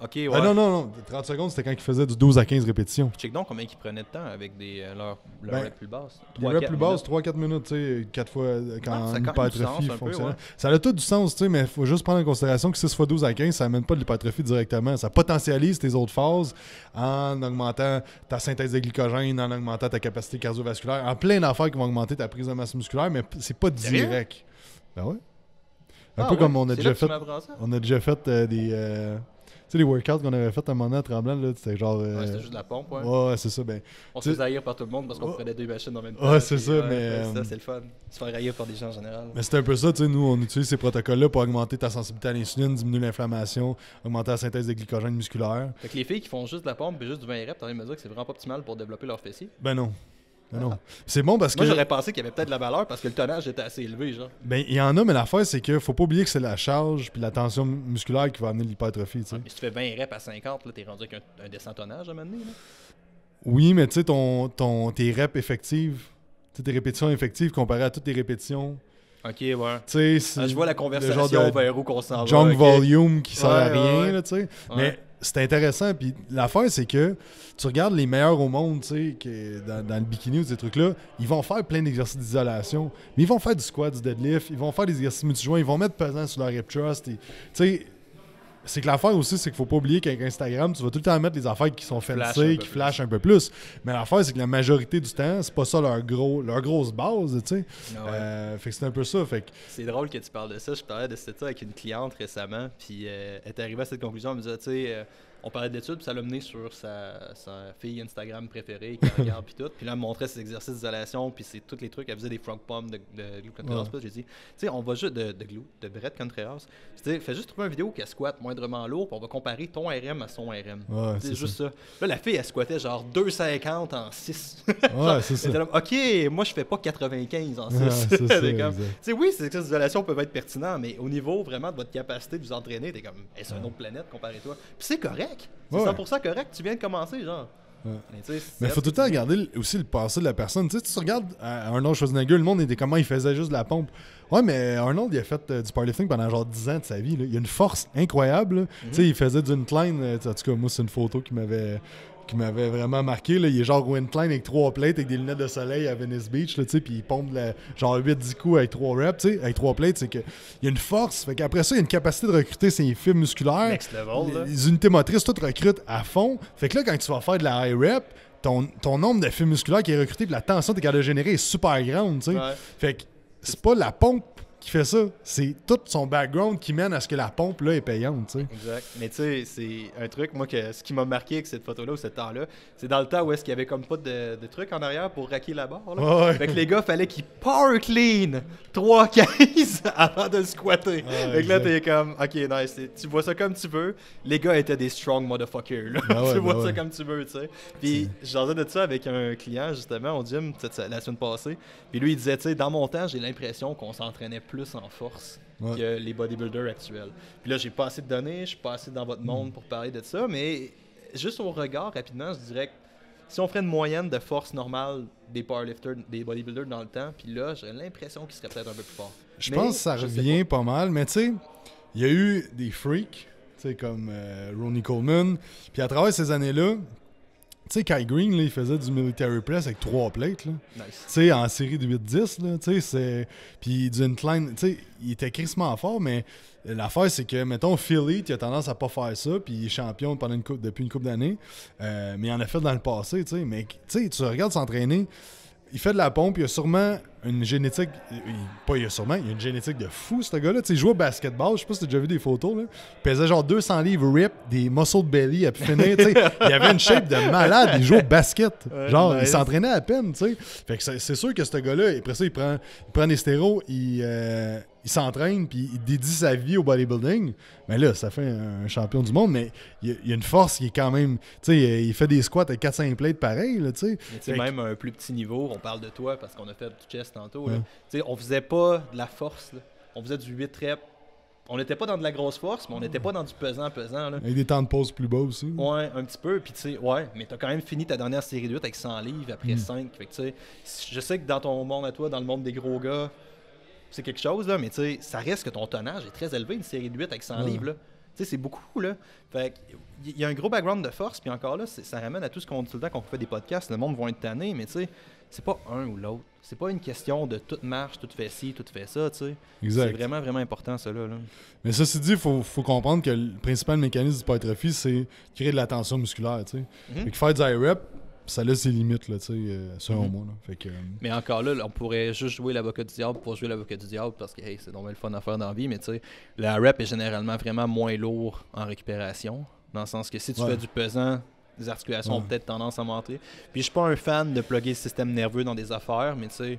OK, ah, ouais. Ah non, non, non. 30 secondes, c'était quand ils faisaient du 12 à 15 répétitions. Check donc combien ils prenaient de temps avec des, euh, leur ben, plus basse. Les reps plus basse, 3-4 minutes, tu sais, 4 fois euh, quand l'hypertrophie fonctionne. Ça a tout du sens, tu sais, mais il faut juste prendre en considération que 6 fois 12 à 15, ça n'amène pas de l'hypertrophie directement. Ça potentialise tes autres phases en augmentant ta synthèse de glycogène, en augmentant ta capacité cardiovasculaire, en plein d'affaires qui vont augmenter ta prise de masse musculaire, mais c'est pas direct. Ben ouais. Un ah peu comme on a, déjà fait, on a déjà fait des. Euh, tu sais, les workouts qu'on avait fait à un moment à Tremblant, là, c'était genre. Euh, ouais, c'était juste de la pompe, ouais. Ouais, c'est ça. Ben, on se faisait haïr par tout le monde parce qu'on prenait deux machines en même temps. Ouais, c'est ça, mais. c'est euh, c'est le fun. Se faire haïr par des gens en général. Mais c'est un peu ça, tu sais, nous, on utilise ces protocoles-là pour augmenter ta sensibilité à l'insuline, diminuer l'inflammation, augmenter la synthèse de glycogène musculaire. Fait les filles qui font juste de la pompe et juste du 20 reps, t'as envie de me dire que c'est vraiment pas optimal pour développer leur fessier? Ben non. Ah c'est bon parce que. Moi, j'aurais pensé qu'il y avait peut-être de la valeur parce que le tonnage était assez élevé, genre. Ben, il y en a, mais l'affaire, c'est qu'il faut pas oublier que c'est la charge puis la tension musculaire qui va amener l'hypertrophie, tu sais. si tu fais 20 reps à 50, là, t'es rendu avec un, descent tonnage à un moment donné, là. Oui, mais tu sais, ton, ton, tes reps effectives, tes répétitions effectives comparées à toutes tes répétitions. Ok, ouais. Tu sais, ah, je vois la conversation de vers où qu'on s'en va. Junk volume qui sert à rien, là, tu sais. Mais c'est intéressant. Puis l'affaire, c'est que tu regardes les meilleurs au monde, tu sais, dans, le bikini ou ces trucs-là, ils vont faire plein d'exercices d'isolation, mais ils vont faire du squat, du deadlift, ils vont faire des exercices multijoints, ils vont mettre pesant sur leur hip thrust. Tu sais, c'est que l'affaire aussi, c'est qu'il faut pas oublier qu'avec Instagram, tu vas tout le temps mettre des affaires qui sont fancy, qui flashent un peu plus. Mais l'affaire, c'est que la majorité du temps, c'est pas ça leur gros, leur grosse base, tu sais. Ah euh, fait que c'est un peu ça. C'est drôle que tu parles de ça. Je parlais de ça avec une cliente récemment, puis euh, elle est arrivée à cette conclusion, elle me tu sais. Euh, on parlait d'études, puis ça l'a mené sur sa, fille Instagram préférée qui regarde, puis tout. Puis là, elle me montrait ses exercices d'isolation, puis c'est tous les trucs. Elle faisait des frog pommes de, de Glue Contreras. J'ai dit, tu sais, on va juste de, de Glue, de Brett Contreras. sais, fais juste trouver une vidéo qui squatte moindrement lourd, puis on va comparer ton RM à son RM. c'est juste ça. Là, la fille, elle squattait genre 2,50 en 6. ouais, c'est ça. OK, moi, je fais pas 95 en 6. c'est comme, oui, ces exercices d'isolation peuvent être pertinents, mais au niveau vraiment de votre capacité de vous entraîner, t'es comme, est-ce une autre planète, à toi Puis c'est correct. C'est 100% correct, tu viens de commencer, genre. Mais, il faut tout le temps regarder aussi le passé de la personne. Tu sais, tu regardes euh, Arnold Schwarzenegger, le monde était comment il faisait juste de la pompe. Ouais, mais Arnold, il a fait du euh, du powerlifting pendant genre 10 ans de sa vie. Il a une force incroyable. Mm-hmm. Tu sais, il faisait d'une clean euh, en tout cas, moi, c'est une photo qui m'avait qui m'avait vraiment marqué. Là. Il est genre Wintline avec trois plates, avec des lunettes de soleil à Venice Beach, là, puis il pompe genre 8-10 coups avec trois reps, avec trois plates. C'est il y a une force. Fait après ça, il y a une capacité de recruter ses fibres musculaires. Les unités motrices, toutes recrutent à fond. Fait que là, quand tu vas faire de la high rep, ton, ton nombre de fibres musculaires qui est recruté, puis la tension que tu de générer est super grande. Fait que c'est pas la pompe qui fait ça. C'est tout son background qui mène à ce que la pompe là est payante. sais. Exact. Mais tu sais, c'est un truc, moi, que ce qui m'a marqué avec cette photo-là ou ce temps-là, c'est dans le temps où est-ce qu'il y avait comme pas de, trucs en arrière pour raquer la barre. Là. Fait que les gars, fallait qu'ils power clean 3-15 avant de squatter. fait que là, t'es comme, ok, nice. Tu vois ça comme tu veux. Les gars étaient des strong motherfuckers. Là. Ben tu ben vois ça comme tu veux, tu sais. Puis j'en ai de ça avec un client, justement, au gym, la semaine passée. Puis lui, il disait, tu sais, dans mon temps, j'ai l'impression qu'on s'entraînait plus plus en force que les bodybuilders actuels. Puis là, j'ai pas assez de données, je suis pas assez dans votre hmm. monde pour parler de ça, mais juste au regard, rapidement, je dirais que si on ferait une moyenne de force normale des powerlifters, des bodybuilders dans le temps, puis là, j'ai l'impression qu'ils seraient peut-être un peu plus forts. Je pense que ça revient pas. mal, mais tu sais, il y a eu des freaks, tu sais, comme euh, Ronnie Coleman, puis à travers ces années-là, tu sais, Kai Green, là, il faisait du military press avec trois plates. Là. Nice. Tu sais, en série de 8-10. Tu sais, c'est. Puis d'une Tu sais, il était crissement fort, mais l'affaire, c'est que, mettons, Philly, tu as tendance à pas faire ça, puis il est champion pendant depuis une coupe d'années. Euh, mais il en a fait dans le passé, tu sais. Mais tu sais, tu regardes s'entraîner, il fait de la pompe, il a sûrement une génétique. pas y a sûrement, il y a une génétique de fou, ce gars-là. Tu sais, jouait au basketball, je sais pas si t'as déjà vu des photos, là. Il pesait genre 200 livres rip, des muscles de belly à puis tu Il avait une shape de malade, il joue au basket. genre, il s'entraînait à peine, tu c'est sûr que ce gars-là, après ça, il prend, il prend des stéros, euh, il. s'entraîne puis il dédie sa vie au bodybuilding, mais là, ça fait un champion du monde, mais il y a, une force qui est quand même. Tu euh, il fait des squats à 4-5 plates pareil, là, tu sais. même un plus petit niveau, on parle de toi parce qu'on a fait du chest tantôt. Là. On faisait pas de la force. On faisait du 8 rep On n'était pas dans de la grosse force, mais on n'était pas dans du pesant-pesant. et des temps de pause plus bas aussi. Ouais, un petit peu. Puis, tu sais, ouais, mais t'as quand même fini ta dernière série de 8 avec 100 livres après 5. Hmm. Fait que, je sais que dans ton monde à toi, dans le monde des gros gars, c'est quelque chose, là, mais tu sais, ça reste que ton tonnage est très élevé, une série de 8 avec 100 livres, c'est beaucoup, là. Fait il y a un gros background de force, puis encore là, ça ramène à tout ce qu'on dit tout le temps qu'on fait des podcasts, le monde va être tanné, mais tu sais, c'est pas un ou l'autre. C'est pas une question de toute marche, tout fait ci, tout fait ça, tu sais. C'est vraiment, vraiment important, cela. Là. Mais ceci dit, il faut, comprendre que le principal mécanisme du d'hypertrophie, c'est créer de la tension musculaire, tu sais. Mhm. faire du high rep, ça laisse ses limites, là, tu sais, euh, selon mhm. moi. Euh, mais encore là, on pourrait juste jouer l'avocat du diable pour jouer l'avocat du diable parce que hey, c'est normal le fun à faire dans la vie, mais tu sais, le rep est généralement vraiment moins lourd en récupération. Dans le sens que si tu fais du pesant, des articulations ont peut-être tendance à monter. Puis je suis pas un fan de plugger le système nerveux dans des affaires, mais tu sais,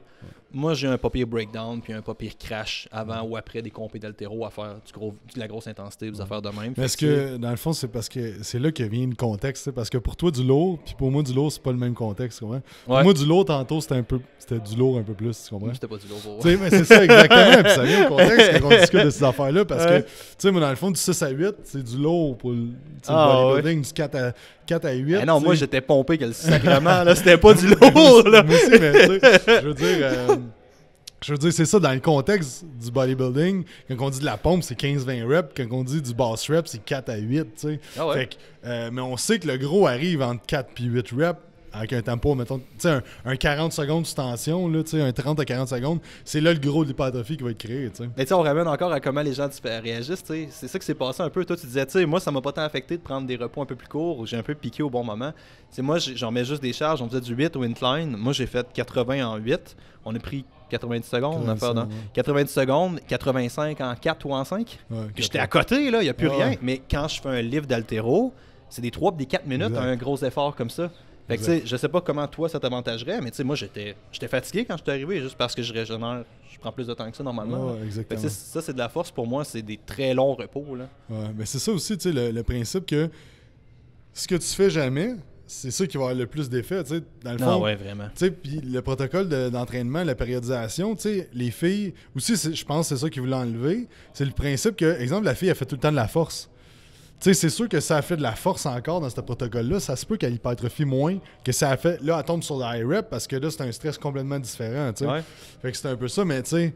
moi j'ai un papier breakdown puis un papier crash avant ou après des compés d'altéro à faire du gros, de la grosse intensité, des affaires de même. Est-ce que, dans le fond, c'est parce que c'est là que vient le contexte, parce que pour toi du lourd, puis pour moi du lourd, c'est pas le même contexte, comment? Pour moi du lourd tantôt c'était un peu c'était du lourd un peu plus, tu comprends? C'était pas du lourd pour sais, mais c'est ça exactement, puis ça vient au contexte quand on discute de ces affaires là parce que tu sais, moi dans le fond du 6 à 8, c'est du lourd pour le ah, du 4 à 8. Mais non, moi, j'étais pompé que sacrement, c'était pas du lourd, je veux dire. c'est ça, dans le contexte du bodybuilding, quand on dit de la pompe, c'est 15-20 reps, quand on dit du boss rep, c'est 4 à 8, ah euh, mais on sait que le gros arrive entre 4 et 8 reps, avec un tempo, mettons, un, un 40 secondes de tension, là, un 30 à 40 secondes, c'est là le gros de l'hypertrophie qui va être créé. sais. on ramène encore à comment les gens réagissent. C'est ça qui s'est passé un peu. Toi, tu disais, moi, ça m'a pas tant affecté de prendre des repos un peu plus courts, j'ai un peu piqué au bon moment. moi, j'en mets juste des charges, on faisait du 8 ou incline. Moi, j'ai fait 80 en 8. On a pris 90 secondes, 90, 90 secondes, 85 en 4 ou en 5. j'étais à côté, là, il n'y a plus rien. Mais quand je fais un livre d'altéro, c'est des 3 des 4 minutes, un gros effort comme ça. Fait que, sais, je sais pas comment toi ça t'avantagerait, mais moi j'étais j'étais fatigué quand je suis arrivé, juste parce que je régénère, je prends plus de temps que ça normalement. ça, c'est de la force pour moi, c'est des très longs repos. Là. Ouais, mais c'est ça aussi, le, principe que ce que tu fais jamais, c'est ça qui va avoir le plus d'effet, dans le ah fond. ouais, vraiment. puis le protocole d'entraînement, la périodisation, les filles, aussi, je pense que c'est ça qui voulait enlever, c'est le principe que, exemple, la fille, a fait tout le temps de la force. Tu sais, c'est sûr que ça a fait de la force encore dans ce protocole-là. Ça se peut qu'elle hypertrophie moins, que ça a fait. Là, elle tombe sur la high rep parce que là, c'est un stress complètement différent. tu Fait que c'est un peu ça, mais tu sais,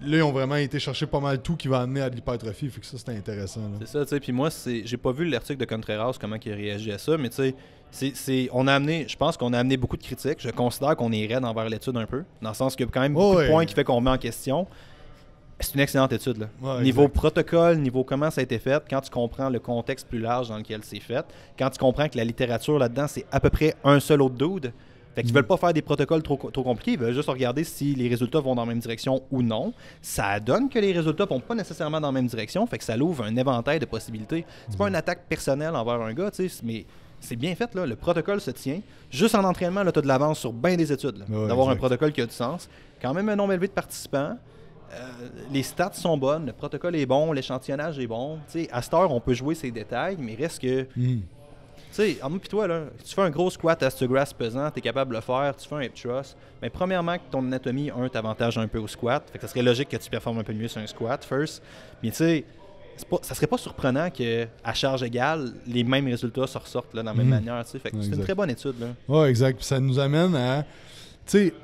là, ils ont vraiment été chercher pas mal tout qui va amener à de l'hypertrophie. Fait que ça, c'était intéressant. C'est ça, tu sais. Puis moi, j'ai pas vu l'article de Contreras, comment il réagit à ça, mais tu sais, on a amené, je pense qu'on a amené beaucoup de critiques. Je considère qu'on est raide envers l'étude un peu, dans le sens qu'il y a quand même beaucoup points qui fait qu'on met en question. C'est une excellente étude. Là. niveau protocole, niveau comment ça a été fait, quand tu comprends le contexte plus large dans lequel c'est fait, quand tu comprends que la littérature là-dedans, c'est à peu près un seul autre dude. Fait qu'ils mm. veulent pas faire des protocoles trop, trop compliqués, ils veulent juste regarder si les résultats vont dans la même direction ou non. Ça donne que les résultats vont pas nécessairement dans la même direction, fait que ça l'ouvre un éventail de possibilités. C'est pas mm. une attaque personnelle envers un gars, mais c'est bien fait, là. Le protocole se tient. Juste en entraînement, tu as de l'avance sur bien des études. D'avoir un protocole qui a du sens. Quand même un nombre élevé de participants. Euh, les stats sont bonnes, le protocole est bon, l'échantillonnage est bon. à cette heure, on peut jouer ces détails, mais reste que. Hmm. Tu sais, en toi, tu fais un gros squat à ce grass pesant, tu es capable de le faire, tu fais un hip thrust. Mais premièrement, que ton anatomie, un, t'avantage un peu au squat. Fait que ça serait logique que tu performes un peu mieux sur un squat first. Mais tu sais, ça serait pas surprenant que à charge égale, les mêmes résultats se ressortent là, dans la même hmm. manière. c'est une très bonne étude. Oui, exact. Puis ça nous amène à. Tu sais,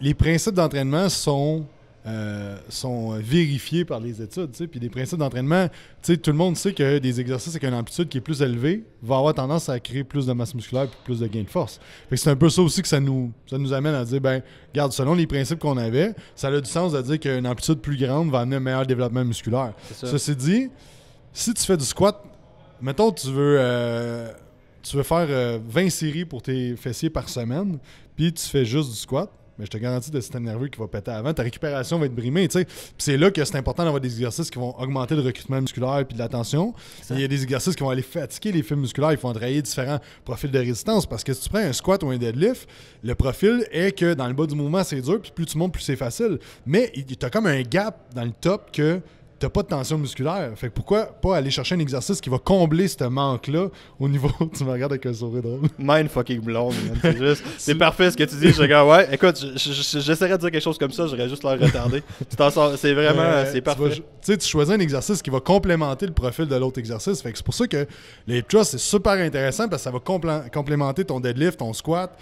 les principes d'entraînement sont euh, sont euh, vérifiés par les études. Puis des principes d'entraînement, tout le monde sait que des exercices avec une amplitude qui est plus élevée vont avoir tendance à créer plus de masse musculaire et plus de gain de force. C'est un peu ça aussi que ça nous, ça nous amène à dire, ben, regarde, selon les principes qu'on avait, ça a du sens de dire qu'une amplitude plus grande va amener un meilleur développement musculaire. Ça. Ceci dit, si tu fais du squat, mettons tu veux... Euh, tu veux faire 20 séries pour tes fessiers par semaine, puis tu fais juste du squat, mais je te garantis de système nerveux qui va péter avant. Ta récupération va être brimée, tu sais. c'est là que c'est important d'avoir des exercices qui vont augmenter le recrutement musculaire puis de la tension. Il y a des exercices qui vont aller fatiguer les fibres musculaires, ils vont travailler différents profils de résistance parce que si tu prends un squat ou un deadlift, le profil est que dans le bas du mouvement, c'est dur, puis plus tu montes, plus c'est facile. Mais tu as comme un gap dans le top que pas de tension musculaire. Fait que pourquoi pas aller chercher un exercice qui va combler ce manque-là au niveau. tu me regardes avec un sourire drôle. Mind fucking blonde, C'est C'est parfait ce que tu dis. Je regarde, ouais, écoute, j'essaierais de dire quelque chose comme ça, j'aurais juste l'air retardé. c'est vraiment. Euh, c'est parfait. Tu sais, tu choisis un exercice qui va complémenter le profil de l'autre exercice. Fait que c'est pour ça que les trusts, c'est super intéressant parce que ça va complémenter ton deadlift, ton squat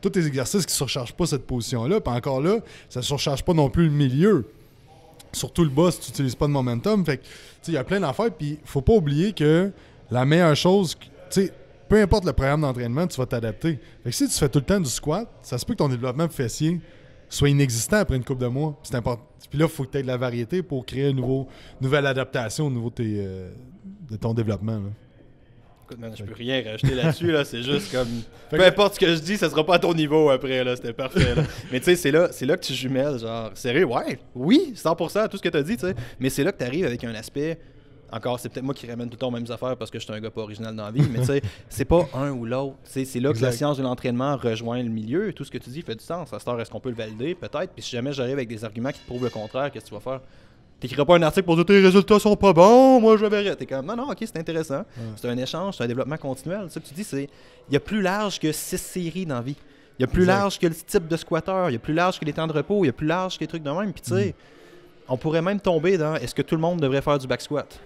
tous tes exercices qui ne surchargent pas cette position-là. Puis encore là, ça ne surcharge pas non plus le milieu surtout le boss, tu n'utilises pas de momentum. Fait il y a plein d'affaires. Puis, faut pas oublier que la meilleure chose, tu peu importe le programme d'entraînement, tu vas t'adapter. si tu fais tout le temps du squat, ça se peut que ton développement fessier soit inexistant après une coupe de mois. C'est important. Puis là, il faut que tu aies de la variété pour créer une nouvelle adaptation au niveau de, euh, ton développement. Je ne peux rien rajouter là-dessus. Là. C'est juste comme. Peu importe ce que je dis, ça sera pas à ton niveau après. C'était parfait. Mais tu sais, c'est là, c'est là que tu jumelles. Genre, sérieux, ouais, oui, 100% tout ce que tu as dit. sais Mais c'est là que tu arrives avec un aspect. Encore, c'est peut-être moi qui ramène tout le temps aux mêmes affaires parce que je suis un gars pas original dans la vie, mais tu sais, c'est pas un ou l'autre. C'est là que la science de l'entraînement rejoint le milieu. Tout ce que tu dis fait du sens. À cette heure, est-ce qu'on peut le valider Peut-être. Puis si jamais j'arrive avec des arguments qui te prouvent le contraire, qu'est-ce que tu vas faire T'écris pas un article pour dire tes résultats sont pas bons, moi je verrai. T'es comme, non, non, ok, c'est intéressant. C'est un échange, c'est un développement continuel. Ce que tu dis, c'est il y a plus large que six séries dans vie. Il y a plus large que le type de squatteur, il y a plus large que les temps de repos, il y a plus large que les trucs de même. Puis tu sais, mm. on pourrait même tomber dans est-ce que tout le monde devrait faire du back squat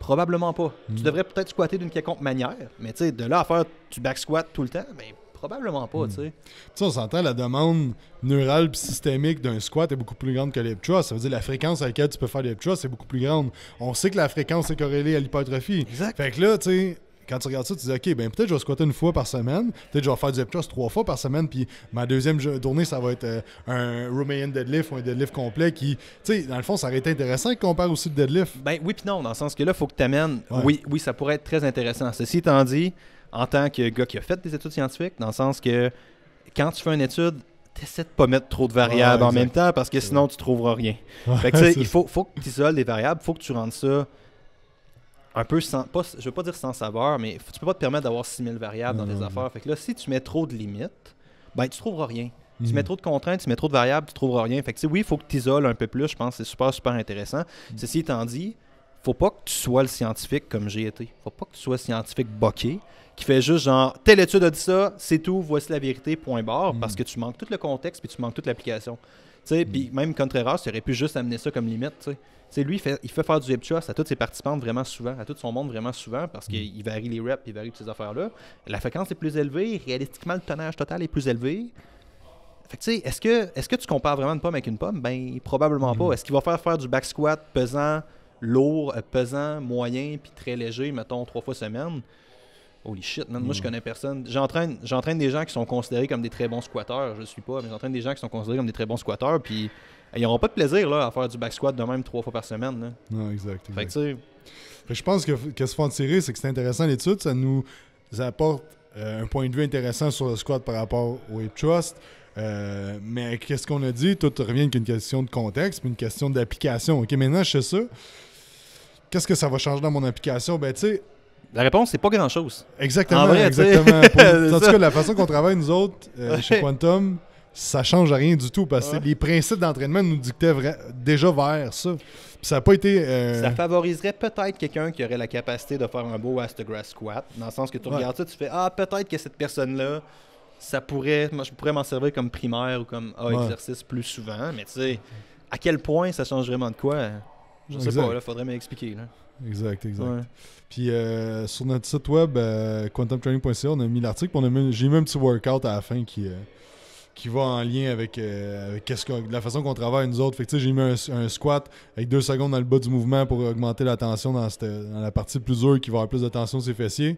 Probablement pas. Tu mm. devrais peut-être squatter d'une quelconque manière, mais tu sais, de là à faire du back squat tout le temps, mais ben, Probablement pas, hmm. tu sais. Tu on s'entend, la demande neurale puis systémique d'un squat est beaucoup plus grande que les Ça veut dire la fréquence à laquelle tu peux faire les thrust est beaucoup plus grande. On sait que la fréquence est corrélée à l'hypertrophie. Exact. Fait que là, tu sais, quand tu regardes ça, tu dis, OK, ben peut-être je vais squatter une fois par semaine, peut-être je vais faire du trois fois par semaine, puis ma deuxième journée, ça va être euh, un Romanian deadlift ou un deadlift complet qui, tu sais, dans le fond, ça aurait été intéressant qu'on compare aussi le deadlift. Ben oui, puis non, dans le sens que là, il faut que tu amènes, oui, oui, ça pourrait être très intéressant. Ceci étant dit, en tant que gars qui a fait des études scientifiques, dans le sens que quand tu fais une étude, tu essaies de pas mettre trop de variables en même temps parce que sinon tu trouveras rien. il faut, faut que tu isoles les variables, faut que tu rendes ça un peu sans, je veux pas dire sans saveur, mais tu peux pas te permettre d'avoir 6000 variables dans tes affaires. Fait que là, si tu mets trop de limites, ben tu trouveras rien. Si Tu mhm. mets trop de contraintes, tu mets trop de variables, tu trouveras rien. Fait que oui, il faut que tu isoles un peu plus. Je pense que c'est super, super intéressant. Mhm. Ceci étant dit, faut pas que tu sois le scientifique comme j'ai été. faut pas que tu sois scientifique boqué qui fait juste genre telle étude a dit ça, c'est tout, voici la vérité, point barre, parce mm. que tu manques tout le contexte puis tu manques toute l'application. Tu sais, puis mm. même Contreras, tu aurais pu juste amener ça comme limite, tu sais. lui, il fait, faire du hip à toutes ses participants vraiment souvent, à tout son monde vraiment souvent, parce qu'il mm. varie les reps, il varie toutes ces affaires-là. La fréquence est plus élevée, réalistiquement, le tonnage total est plus élevé. Fait que, tu sais, est-ce que, est ce que tu compares vraiment une pomme avec une pomme? Ben, probablement pas. Est-ce qu'il va faire faire du back squat pesant lourd, euh, pesant, moyen, puis très léger, mettons trois fois semaine. Holy shit, man, moi je hmm. connais personne. J'entraîne, j'entraîne des gens qui sont considérés comme des très bons squatteurs, je suis pas, mais j'entraîne des gens qui sont considérés comme des très bons squatteurs, puis euh, ils n'auront pas de plaisir là, à faire du back squat de même trois fois par semaine. Non, exactement je pense que, que se font tirer, c'est que c'est intéressant l'étude, ça nous apporte euh, un point de vue intéressant sur le squat par rapport au hip trust. mais qu'est-ce qu'on a dit? Tout revient qu'une question de contexte, puis une question d'application. OK, maintenant, je sais ça qu'est-ce que ça va changer dans mon application? Ben, tu sais, la réponse, c'est pas grand-chose. Exactement, en exactement. en tout cas, la façon qu'on travaille, nous autres, euh, chez Quantum, ça change rien du tout parce que les principes d'entraînement nous dictaient déjà vers ça. ça n'a pas été. Euh, ça favoriserait peut-être quelqu'un qui aurait la capacité de faire un beau Astagrass squat, dans le sens que tu regardes ça, tu fais Ah, peut-être que cette personne-là, ça pourrait. Moi, je pourrais m'en servir comme primaire ou comme ah, exercice plus souvent, mais tu sais, à quel point ça change vraiment de quoi hein? Je ne sais pas, là, faudrait m'expliquer. Exact, exact. Puis euh, sur notre site web, euh, quantumtraining.ca, on a mis l'article, j'ai mis un petit workout à la fin qui, euh, va en lien avec, la façon qu'on travaille nous autres. Fait j'ai mis un, squat avec deux secondes dans le bas du mouvement pour augmenter la tension dans, la partie plus dure qui va avoir plus de tension sur ses fessiers.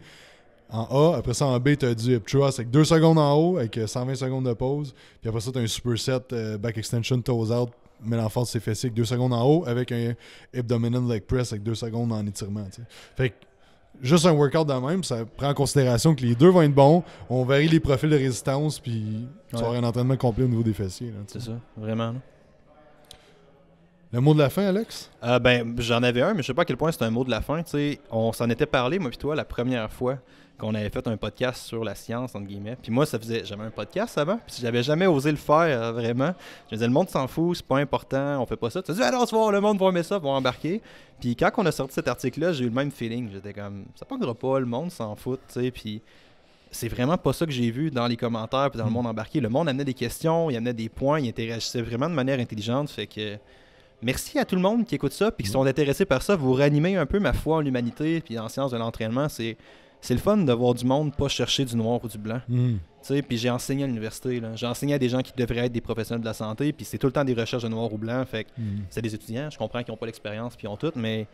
En A, après ça en B, tu as du hip avec deux secondes en haut, avec 120 secondes de pause. Puis après ça, tu as un superset back extension toes out mais de ses fessiers avec deux secondes en haut avec un abdominal leg press avec deux secondes en étirement. Fait juste un workout de même, ça prend en considération que les deux vont être bons. On varie les profils de résistance, puis tu un entraînement complet au niveau des fessiers. C'est ça, vraiment. Le mot de la fin, Alex euh, Ben, j'en avais un, mais je sais pas à quel point c'est un mot de la fin. On s'en était parlé, moi, puis toi, la première fois qu'on avait fait un podcast sur la science, entre guillemets. Puis moi, ça faisait, j'avais un podcast avant, puis j'avais jamais osé le faire, euh, vraiment. Je disais, le monde s'en fout, c'est pas important, on fait pas ça. Tu dis, alors, voir, le monde va mettre ça, va embarquer. Puis quand on a sorti cet article-là, j'ai eu le même feeling. J'étais comme, ça grave pas, le monde s'en fout, tu sais, puis c'est vraiment pas ça que j'ai vu dans les commentaires puis dans le hmm. monde embarqué. Le monde amenait des questions, il amenait des points, il interagissait vraiment de manière intelligente. Fait que merci à tout le monde qui écoute ça puis qui hmm. sont intéressés par ça. Vous réanimez un peu ma foi en l'humanité puis en sciences de l'entraînement. C'est c'est le fun de voir du monde pas chercher du noir ou du blanc. Hmm. sais. Puis j'ai enseigné à l'université. J'ai enseigné à des gens qui devraient être des professionnels de la santé, puis c'est tout le temps des recherches de noir ou blanc. Fait que hmm. c'est des étudiants, je comprends qu'ils n'ont pas l'expérience, puis ils ont tout, mais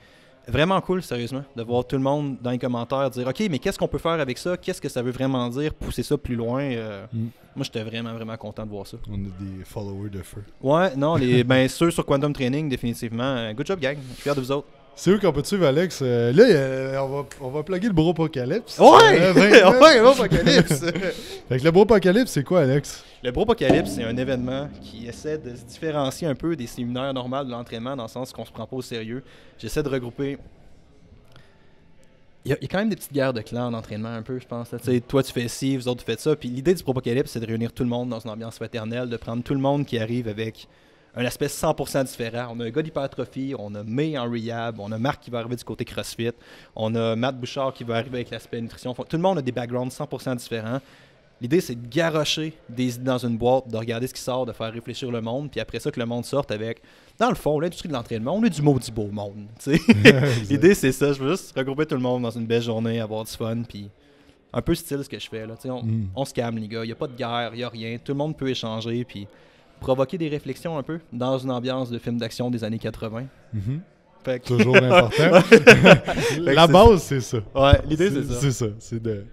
vraiment cool, sérieusement, de voir tout le monde dans les commentaires dire OK, mais qu'est-ce qu'on peut faire avec ça Qu'est-ce que ça veut vraiment dire Pousser ça plus loin. Euh, hmm. Moi, j'étais vraiment, vraiment content de voir ça. On a des followers de feu. Ouais, non, les, ben, ceux sur Quantum Training, définitivement. Euh, good job, gang. Je fier de vous autres. C'est où qu'on peut te suivre, Alex? Euh, là, euh, on va, on va plugger le Bropocalypse. Apocalypse. Ouais! Euh, ouais, Bro Apocalypse! fait que le Bropocalypse, Apocalypse, c'est quoi, Alex? Le Bropocalypse, c'est un événement qui essaie de se différencier un peu des séminaires normaux de l'entraînement, dans le sens qu'on se prend pas au sérieux. J'essaie de regrouper. Il y, a, quand même des petites guerres de clans en entraînement, un peu, je pense. toi, tu fais ci, vous autres, vous faites ça. Puis l'idée du Bropocalypse, c'est de réunir tout le monde dans une ambiance fraternelle, de prendre tout le monde qui arrive avec un aspect 100% différent. On a un gars d'hypertrophie, on a May en rehab, on a Marc qui va arriver du côté CrossFit, on a Matt Bouchard qui va arriver avec l'aspect nutrition. Tout le monde a des backgrounds 100% différents. L'idée, c'est de garocher des idées dans une boîte, de regarder ce qui sort, de faire réfléchir le monde, puis après ça, que le monde sorte avec, dans le fond, l'industrie de l'entraînement, on est du maudit beau monde. L'idée, c'est ça. Je veux juste regrouper tout le monde dans une belle journée, avoir du fun, puis un peu style ce que je fais. Là. Mm. On, se calme, les gars. Il n'y a pas de guerre, il n'y a rien. Tout le monde peut échanger, puis provoquer des réflexions un peu dans une ambiance de film d'action des années 80. Mhm. Toujours important. la base, c'est ça. Ouais, l'idée, c'est ça. C'est ça. C'est de.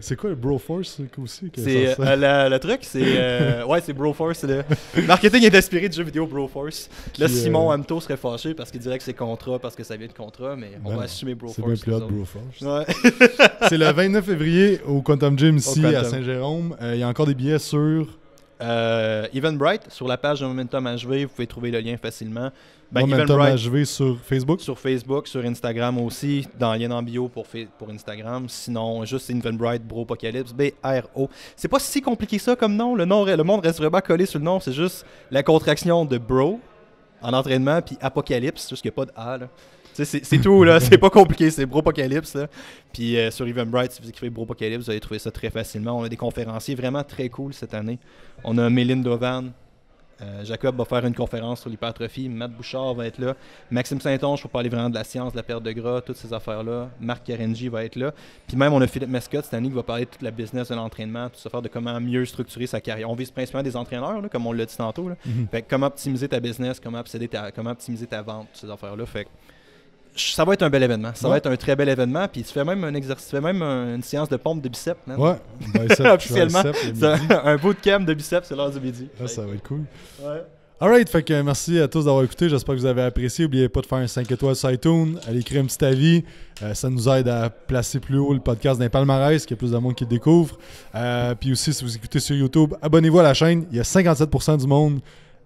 C'est quoi le Broforce euh, aussi? Euh, le, truc, c'est euh, ouais, c'est Broforce. Le marketing est inspiré du jeu vidéo Broforce. Là, Simon euh... serait fâché parce qu'il dirait que c'est contrat parce que ça vient de contrat, mais on ben va assumer Broforce. C'est bien plus Broforce. Ouais. c'est le 29 février au Quantum Gym ici à Saint-Jérôme. Il y a encore des billets sur euh, Even Bright, sur la page de Momentum HV, vous pouvez trouver le lien facilement. Ben, Momentum HV sur Facebook? Sur Facebook, sur Instagram aussi, dans lien en bio pour, Instagram. Sinon, juste Even Bright Bro Apocalypse, B-R-O. C'est pas si compliqué ça comme nom. Le, nom, le monde reste vraiment collé sur le nom. C'est juste la contraction de Bro en entraînement, puis Apocalypse, juste qu'il n'y a pas de A. Là. C'est tout, là. C'est pas compliqué. C'est Bropocalypse. Puis euh, sur Eventbrite, si vous écrivez Bropocalypse, vous allez trouver ça très facilement. On a des conférenciers vraiment très cool cette année. On a Méline Dovan. Euh, Jacob va faire une conférence sur l'hypertrophie. Matt Bouchard va être là. Maxime Saint-Onge pour parler vraiment de la science, de la perte de gras, toutes ces affaires-là. Marc Carenji va être là. Puis même, on a Philippe Mescott cette année qui va parler de toute la business de l'entraînement, tout ça, faire de comment mieux structurer sa carrière. On vise principalement des entraîneurs, comme on l'a dit tantôt. Mhm. Fait comment optimiser ta business, comment, ta, comment optimiser ta vente, toutes ces affaires-là. Fait ça va être un bel événement. Ça va être un très bel événement. Puis tu fais même un exercice, tu fais même une séance de pompe de biceps. Ouais, ben, officiellement. un bootcamp de biceps, c'est l'heure du midi. Ah, ça va être cool. Ouais. Alright, fait que merci à tous d'avoir écouté. J'espère que vous avez apprécié. N'oubliez pas de faire un 5 étoiles sur iTunes, à écrire un petit avis. Euh, ça nous aide à placer plus haut le podcast d'un palmarès, qu'il y a plus de monde qui le découvre. Euh, puis aussi, si vous écoutez sur YouTube, abonnez-vous à la chaîne. Il y a 57% du monde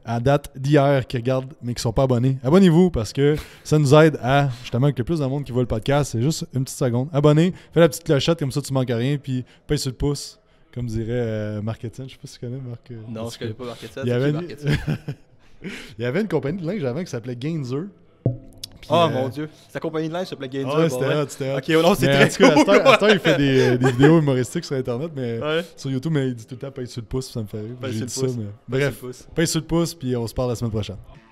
à date d'hier qui regardent mais qui sont pas abonnés, abonnez-vous parce que ça nous aide à justement le plus de monde qui voit le podcast. C'est juste une petite seconde. Abonnez, fais la petite clochette comme ça tu manques à rien, puis paye sur le pouce, comme dirait euh, Marketing. Je sais pas si tu connais Marc. Euh, non, je connais pas Marketing. Il, Il y avait une compagnie de linge avant qui s'appelait Gainzer oh mon dieu, sa compagnie de linge se plaquait oh, c'était hot, c'était Ok, non, c'est très cool. À il fait des, vidéos humoristiques sur Internet, mais sur YouTube, mais il dit tout le temps paye sur le pouce, ça me fait rire. Paye sur Bref, paye sur le pouce, puis on se parle la semaine prochaine.